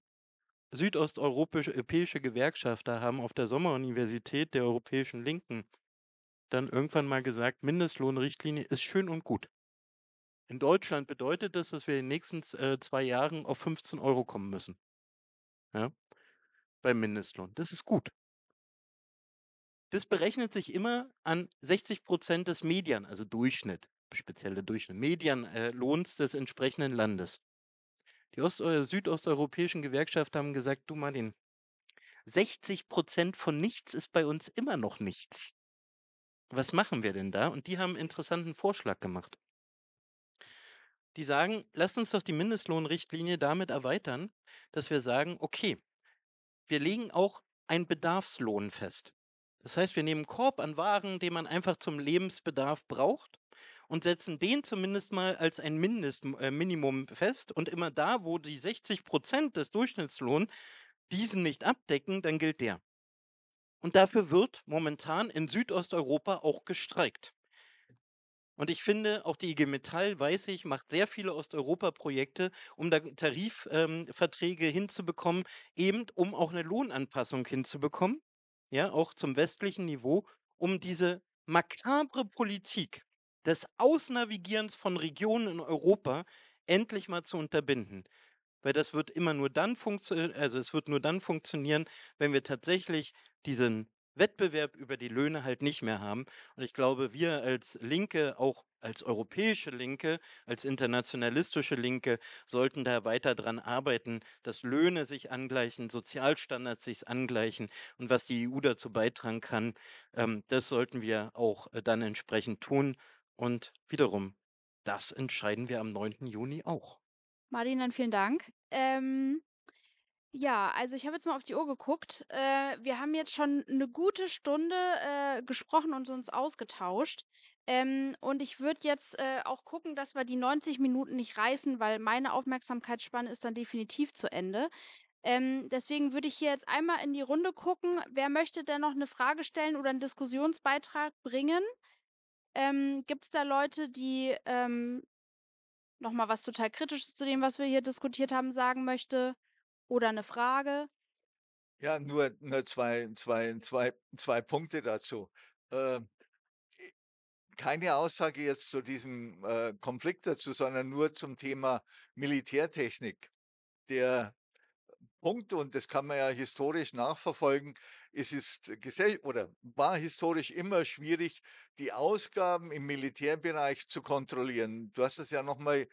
südosteuropäische Gewerkschafter haben auf der Sommeruniversität der Europäischen Linken dann irgendwann mal gesagt, Mindestlohnrichtlinie ist schön und gut. In Deutschland bedeutet das, dass wir in den nächsten äh, zwei Jahren auf 15 Euro kommen müssen. Ja? Beim Mindestlohn. Das ist gut. Das berechnet sich immer an 60 Prozent des Median, also Durchschnitt spezielle durch Medien äh, Lohns des entsprechenden Landes. Die Ost äh, südosteuropäischen Gewerkschaften haben gesagt, du Martin, 60 Prozent von nichts ist bei uns immer noch nichts. Was machen wir denn da? Und die haben einen interessanten Vorschlag gemacht. Die sagen, lasst uns doch die Mindestlohnrichtlinie damit erweitern, dass wir sagen, okay, wir legen auch einen Bedarfslohn fest. Das heißt, wir nehmen einen Korb an Waren, den man einfach zum Lebensbedarf braucht und setzen den zumindest mal als ein Mindest, äh, Minimum fest. Und immer da, wo die 60 Prozent des Durchschnittslohns diesen nicht abdecken, dann gilt der. Und dafür wird momentan in Südosteuropa auch gestreikt. Und ich finde, auch die IG Metall, weiß ich, macht sehr viele Osteuropa-Projekte, um da Tarifverträge ähm, hinzubekommen, eben um auch eine Lohnanpassung hinzubekommen, ja, auch zum westlichen Niveau, um diese makabre Politik, des Ausnavigierens von Regionen in Europa endlich mal zu unterbinden. Weil das wird immer nur dann funktionieren, also es wird nur dann funktionieren, wenn wir tatsächlich diesen Wettbewerb über die Löhne halt nicht mehr haben. Und ich glaube, wir als Linke, auch als europäische Linke, als internationalistische Linke, sollten da weiter dran arbeiten, dass Löhne sich angleichen, Sozialstandards sich angleichen und was die EU dazu beitragen kann, ähm, das sollten wir auch äh, dann entsprechend tun. Und wiederum, das entscheiden wir am 9. Juni auch. Martin, dann vielen Dank. Ähm, ja, also ich habe jetzt mal auf die Uhr geguckt. Äh, wir haben jetzt schon eine gute Stunde äh, gesprochen und uns ausgetauscht. Ähm, und ich würde jetzt äh, auch gucken, dass wir die 90 Minuten nicht reißen, weil meine Aufmerksamkeitsspanne ist dann definitiv zu Ende. Ähm, deswegen würde ich hier jetzt einmal in die Runde gucken. Wer möchte denn noch eine Frage stellen oder einen Diskussionsbeitrag bringen? Ähm, Gibt es da Leute, die ähm, nochmal was total Kritisches zu dem, was wir hier diskutiert haben, sagen möchte? Oder eine Frage? Ja, nur, nur zwei, zwei, zwei, zwei Punkte dazu. Äh, keine Aussage jetzt zu diesem äh, Konflikt dazu, sondern nur zum Thema Militärtechnik. Der Punkt, und das kann man ja historisch nachverfolgen, es ist oder war historisch immer schwierig, die Ausgaben im Militärbereich zu kontrollieren. Du hast es ja nochmal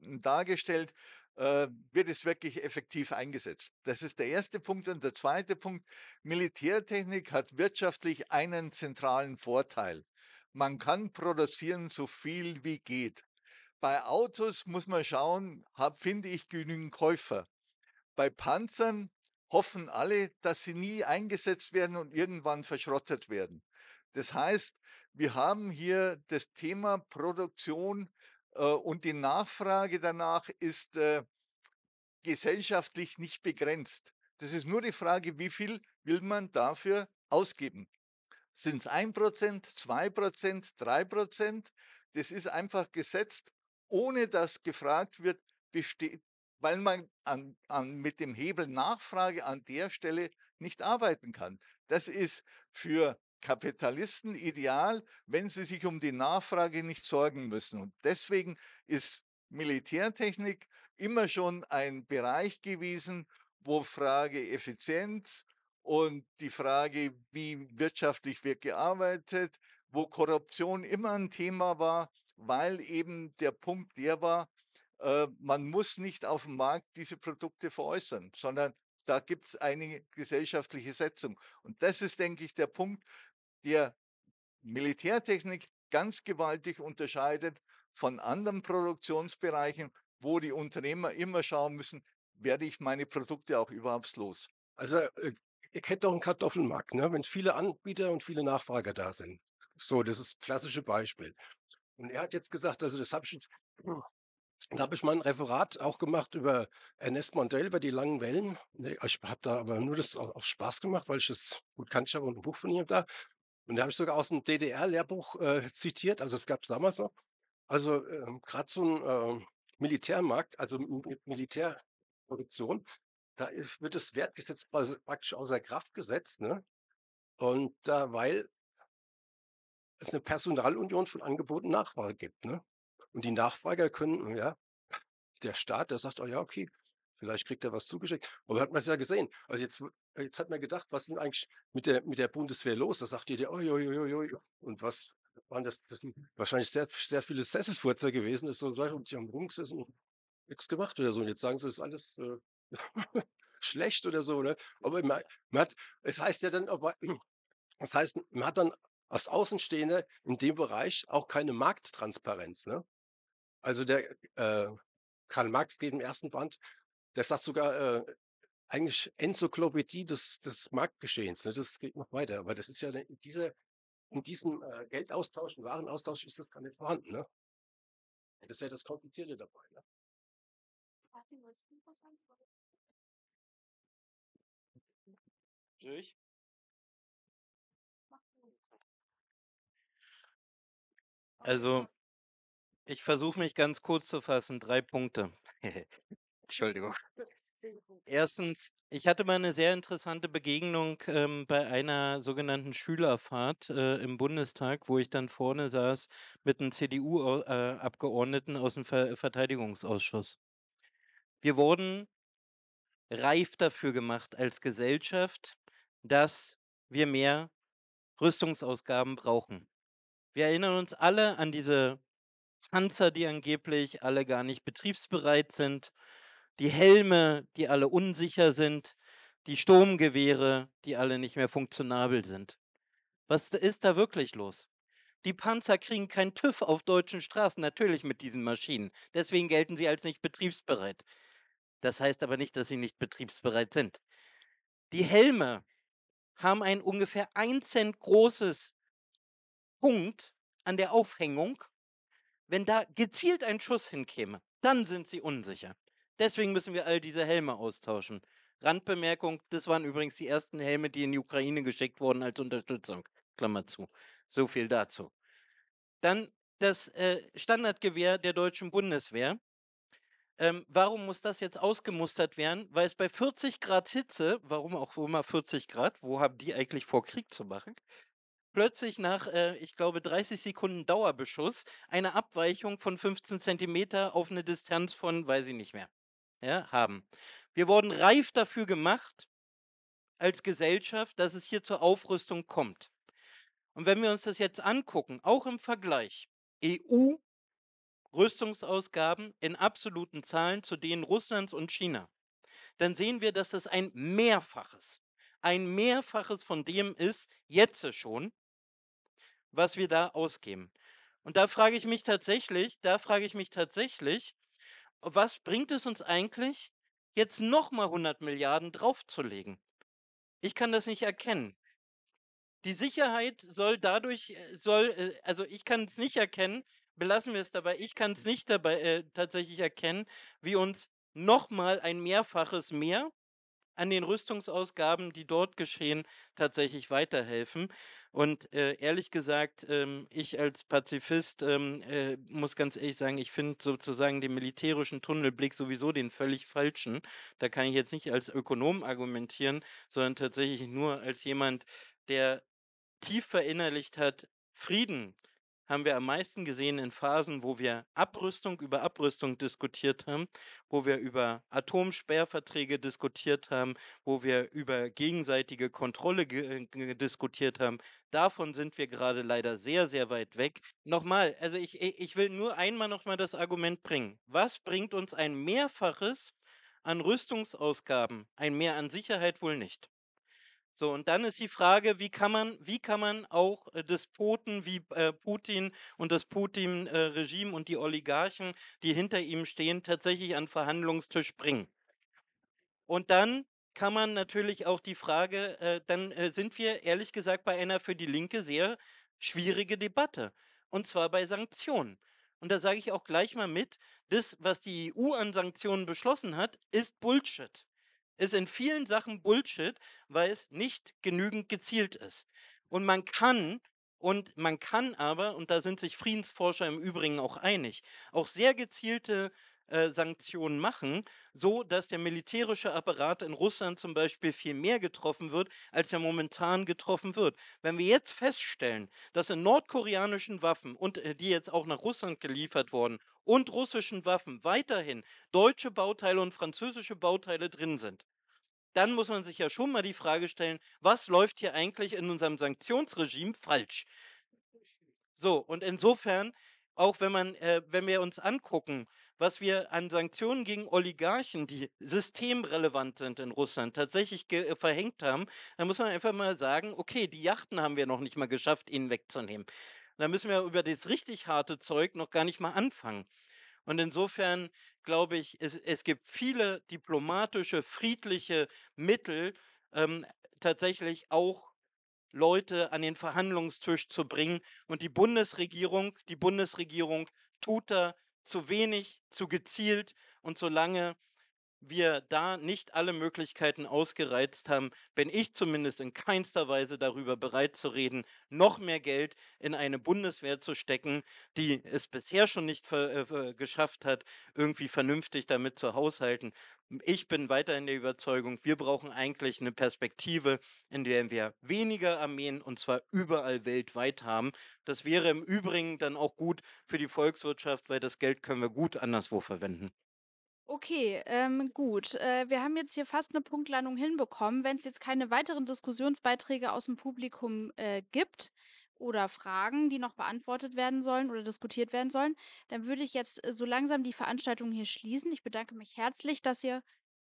dargestellt, äh, wird es wirklich effektiv eingesetzt. Das ist der erste Punkt. Und der zweite Punkt, Militärtechnik hat wirtschaftlich einen zentralen Vorteil. Man kann produzieren so viel wie geht. Bei Autos muss man schauen, finde ich genügend Käufer. Bei Panzern hoffen alle, dass sie nie eingesetzt werden und irgendwann verschrottet werden. Das heißt, wir haben hier das Thema Produktion äh, und die Nachfrage danach ist äh, gesellschaftlich nicht begrenzt. Das ist nur die Frage, wie viel will man dafür ausgeben? Sind es ein Prozent, zwei Prozent, drei Prozent? Das ist einfach gesetzt, ohne dass gefragt wird, besteht weil man an, an, mit dem Hebel Nachfrage an der Stelle nicht arbeiten kann. Das ist für Kapitalisten ideal, wenn sie sich um die Nachfrage nicht sorgen müssen. Und deswegen ist Militärtechnik immer schon ein Bereich gewesen, wo Frage Effizienz und die Frage, wie wirtschaftlich wird gearbeitet, wo Korruption immer ein Thema war, weil eben der Punkt der war, äh, man muss nicht auf dem Markt diese Produkte veräußern, sondern da gibt es eine gesellschaftliche Setzung. Und das ist, denke ich, der Punkt, der Militärtechnik ganz gewaltig unterscheidet von anderen Produktionsbereichen, wo die Unternehmer immer schauen müssen, werde ich meine Produkte auch überhaupt los? Also äh, ihr kennt doch einen Kartoffelmarkt, ne? wenn viele Anbieter und viele Nachfrager da sind. So, das ist das klassische Beispiel. Und er hat jetzt gesagt, also das habe ich jetzt, da habe ich mal ein Referat auch gemacht über Ernest Mondale, über die langen Wellen. Ne, ich habe da aber nur das aus Spaß gemacht, weil ich das gut kannte. Ich habe ein Buch von ihm da. Und da habe ich sogar aus dem DDR-Lehrbuch äh, zitiert. Also es gab es damals noch. Also äh, gerade so ein äh, Militärmarkt, also Militärproduktion, da wird das Wertgesetz praktisch außer Kraft gesetzt. Ne? Und da, weil es eine Personalunion von Angebot und Nachwahl gibt. Ne? Und die Nachfrager können, ja, der Staat, der sagt, oh ja, okay, vielleicht kriegt er was zugeschickt. Aber hat man es ja gesehen. Also jetzt, jetzt hat man gedacht, was ist denn eigentlich mit der, mit der Bundeswehr los? Da sagt jeder, oh, oi, oi, oi, Und was waren das? Das sind wahrscheinlich sehr, sehr viele Sesselfurzer gewesen, das so sagen, und die haben rumgesessen und nichts gemacht oder so. Und jetzt sagen sie, das ist alles, äh, *laughs* schlecht oder so, ne? Aber man, man hat, es heißt ja dann, aber, das *clears throat* heißt, man hat dann als Außenstehende in dem Bereich auch keine Markttransparenz, ne? Also der äh, Karl Marx geht im ersten Band, der sagt sogar äh, eigentlich Enzyklopädie des, des Marktgeschehens. Ne? Das geht noch weiter, aber das ist ja in, dieser, in diesem äh, Geldaustausch, und Warenaustausch ist das gar nicht vorhanden. Ne? Das ist ja das Komplizierte dabei. Ne? Durch. Also ich versuche mich ganz kurz zu fassen. Drei Punkte. *laughs* Entschuldigung. Erstens, ich hatte mal eine sehr interessante Begegnung ähm, bei einer sogenannten Schülerfahrt äh, im Bundestag, wo ich dann vorne saß mit einem CDU-Abgeordneten aus dem Ver äh, Verteidigungsausschuss. Wir wurden reif dafür gemacht als Gesellschaft, dass wir mehr Rüstungsausgaben brauchen. Wir erinnern uns alle an diese Panzer, die angeblich alle gar nicht betriebsbereit sind, die Helme, die alle unsicher sind, die Sturmgewehre, die alle nicht mehr funktionabel sind. Was ist da wirklich los? Die Panzer kriegen keinen TÜV auf deutschen Straßen, natürlich mit diesen Maschinen. Deswegen gelten sie als nicht betriebsbereit. Das heißt aber nicht, dass sie nicht betriebsbereit sind. Die Helme haben ein ungefähr 1 Cent großes Punkt an der Aufhängung wenn da gezielt ein Schuss hinkäme, dann sind sie unsicher. Deswegen müssen wir all diese Helme austauschen. Randbemerkung, das waren übrigens die ersten Helme, die in die Ukraine geschickt wurden als Unterstützung. Klammer zu. So viel dazu. Dann das äh, Standardgewehr der deutschen Bundeswehr. Ähm, warum muss das jetzt ausgemustert werden? Weil es bei 40 Grad Hitze, warum auch immer 40 Grad, wo haben die eigentlich vor Krieg zu machen? plötzlich nach, äh, ich glaube, 30 Sekunden Dauerbeschuss eine Abweichung von 15 Zentimeter auf eine Distanz von, weiß ich nicht mehr, ja, haben. Wir wurden reif dafür gemacht als Gesellschaft, dass es hier zur Aufrüstung kommt. Und wenn wir uns das jetzt angucken, auch im Vergleich EU Rüstungsausgaben in absoluten Zahlen zu denen Russlands und China, dann sehen wir, dass das ein Mehrfaches, ein Mehrfaches von dem ist, jetzt schon, was wir da ausgeben. Und da frage ich mich tatsächlich, da frage ich mich tatsächlich, was bringt es uns eigentlich, jetzt nochmal 100 Milliarden draufzulegen? Ich kann das nicht erkennen. Die Sicherheit soll dadurch, äh, soll, äh, also ich kann es nicht erkennen, belassen wir es dabei, ich kann es nicht dabei äh, tatsächlich erkennen, wie uns nochmal ein Mehrfaches mehr an den Rüstungsausgaben, die dort geschehen, tatsächlich weiterhelfen. Und äh, ehrlich gesagt, ähm, ich als Pazifist ähm, äh, muss ganz ehrlich sagen, ich finde sozusagen den militärischen Tunnelblick sowieso den völlig falschen. Da kann ich jetzt nicht als Ökonom argumentieren, sondern tatsächlich nur als jemand, der tief verinnerlicht hat, Frieden haben wir am meisten gesehen in Phasen, wo wir Abrüstung über Abrüstung diskutiert haben, wo wir über Atomsperrverträge diskutiert haben, wo wir über gegenseitige Kontrolle ge äh, diskutiert haben. Davon sind wir gerade leider sehr, sehr weit weg. Nochmal, also ich, ich will nur einmal nochmal das Argument bringen. Was bringt uns ein Mehrfaches an Rüstungsausgaben? Ein Mehr an Sicherheit wohl nicht. So, und dann ist die Frage, wie kann man, wie kann man auch äh, Despoten wie äh, Putin und das Putin-Regime äh, und die Oligarchen, die hinter ihm stehen, tatsächlich an Verhandlungstisch bringen? Und dann kann man natürlich auch die Frage, äh, dann sind wir ehrlich gesagt bei einer für die Linke sehr schwierige Debatte, und zwar bei Sanktionen. Und da sage ich auch gleich mal mit, das, was die EU an Sanktionen beschlossen hat, ist Bullshit ist in vielen Sachen Bullshit, weil es nicht genügend gezielt ist. Und man kann und man kann aber, und da sind sich Friedensforscher im Übrigen auch einig, auch sehr gezielte äh, Sanktionen machen, so dass der militärische Apparat in Russland zum Beispiel viel mehr getroffen wird, als er momentan getroffen wird. Wenn wir jetzt feststellen, dass in nordkoreanischen Waffen und äh, die jetzt auch nach Russland geliefert wurden und russischen Waffen weiterhin deutsche Bauteile und französische Bauteile drin sind, dann muss man sich ja schon mal die Frage stellen, was läuft hier eigentlich in unserem Sanktionsregime falsch? So, und insofern auch wenn, man, äh, wenn wir uns angucken, was wir an Sanktionen gegen Oligarchen, die systemrelevant sind in Russland, tatsächlich äh, verhängt haben, dann muss man einfach mal sagen, okay, die Yachten haben wir noch nicht mal geschafft, ihnen wegzunehmen. Da müssen wir über das richtig harte Zeug noch gar nicht mal anfangen. Und insofern glaube ich, es, es gibt viele diplomatische, friedliche Mittel, ähm, tatsächlich auch Leute an den Verhandlungstisch zu bringen. Und die Bundesregierung, die Bundesregierung tut da zu wenig, zu gezielt. Und solange wir da nicht alle Möglichkeiten ausgereizt haben, bin ich zumindest in keinster Weise darüber bereit zu reden, noch mehr Geld in eine Bundeswehr zu stecken, die es bisher schon nicht äh, geschafft hat, irgendwie vernünftig damit zu haushalten. Ich bin weiterhin der Überzeugung, wir brauchen eigentlich eine Perspektive, in der wir weniger Armeen und zwar überall weltweit haben. Das wäre im Übrigen dann auch gut für die Volkswirtschaft, weil das Geld können wir gut anderswo verwenden. Okay, ähm, gut. Äh, wir haben jetzt hier fast eine Punktlandung hinbekommen. Wenn es jetzt keine weiteren Diskussionsbeiträge aus dem Publikum äh, gibt oder Fragen, die noch beantwortet werden sollen oder diskutiert werden sollen, dann würde ich jetzt äh, so langsam die Veranstaltung hier schließen. Ich bedanke mich herzlich, dass ihr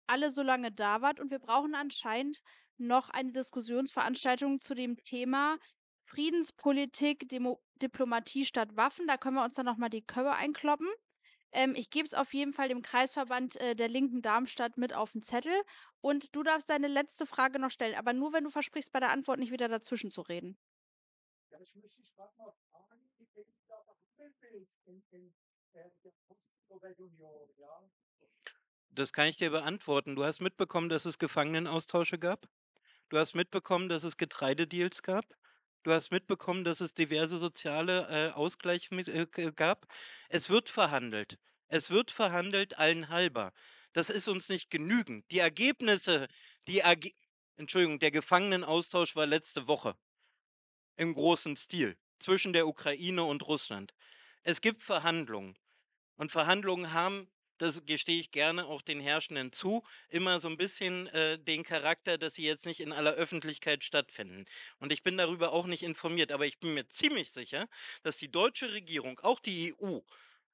alle so lange da wart und wir brauchen anscheinend noch eine Diskussionsveranstaltung zu dem Thema Friedenspolitik, Demo Diplomatie statt Waffen. Da können wir uns dann nochmal die Köpfe einkloppen. Ähm, ich gebe es auf jeden Fall dem Kreisverband äh, der Linken Darmstadt mit auf den Zettel. Und du darfst deine letzte Frage noch stellen, aber nur, wenn du versprichst, bei der Antwort nicht wieder dazwischen zu reden. Ja, ich möchte dich gerade mal fragen, wie du da behandeln willst in, in äh, der Sowjetunion, ja? Das kann ich dir beantworten. Du hast mitbekommen, dass es Gefangenenaustausche gab? Du hast mitbekommen, dass es Getreidedeals gab? Du hast mitbekommen, dass es diverse soziale äh, Ausgleiche mit, äh, gab. Es wird verhandelt. Es wird verhandelt allen halber. Das ist uns nicht genügend. Die Ergebnisse, die Erge Entschuldigung, der Gefangenenaustausch war letzte Woche im großen Stil zwischen der Ukraine und Russland. Es gibt Verhandlungen und Verhandlungen haben das gestehe ich gerne auch den Herrschenden zu, immer so ein bisschen äh, den Charakter, dass sie jetzt nicht in aller Öffentlichkeit stattfinden. Und ich bin darüber auch nicht informiert, aber ich bin mir ziemlich sicher, dass die deutsche Regierung, auch die EU,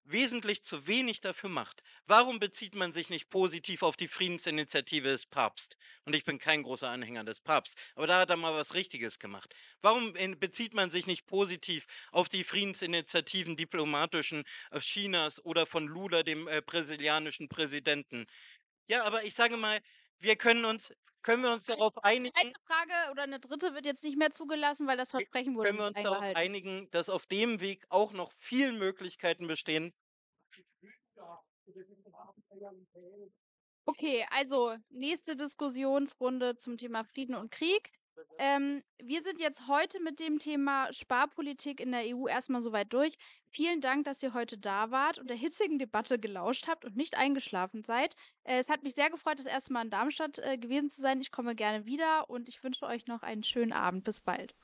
wesentlich zu wenig dafür macht. Warum bezieht man sich nicht positiv auf die Friedensinitiative des Papst? Und ich bin kein großer Anhänger des Papst, aber da hat er mal was Richtiges gemacht. Warum bezieht man sich nicht positiv auf die Friedensinitiativen diplomatischen äh, Chinas oder von Lula, dem äh, brasilianischen Präsidenten? Ja, aber ich sage mal, wir können uns, können wir uns darauf einigen. Eine Frage oder eine dritte wird jetzt nicht mehr zugelassen, weil das Versprechen wurde. Können wir uns darauf einigen, dass auf dem Weg auch noch viele Möglichkeiten bestehen? Okay, also nächste Diskussionsrunde zum Thema Frieden und Krieg. Ähm, wir sind jetzt heute mit dem Thema Sparpolitik in der EU erstmal soweit durch. Vielen Dank, dass ihr heute da wart und der hitzigen Debatte gelauscht habt und nicht eingeschlafen seid. Äh, es hat mich sehr gefreut, das erste Mal in Darmstadt äh, gewesen zu sein. Ich komme gerne wieder und ich wünsche euch noch einen schönen Abend. Bis bald.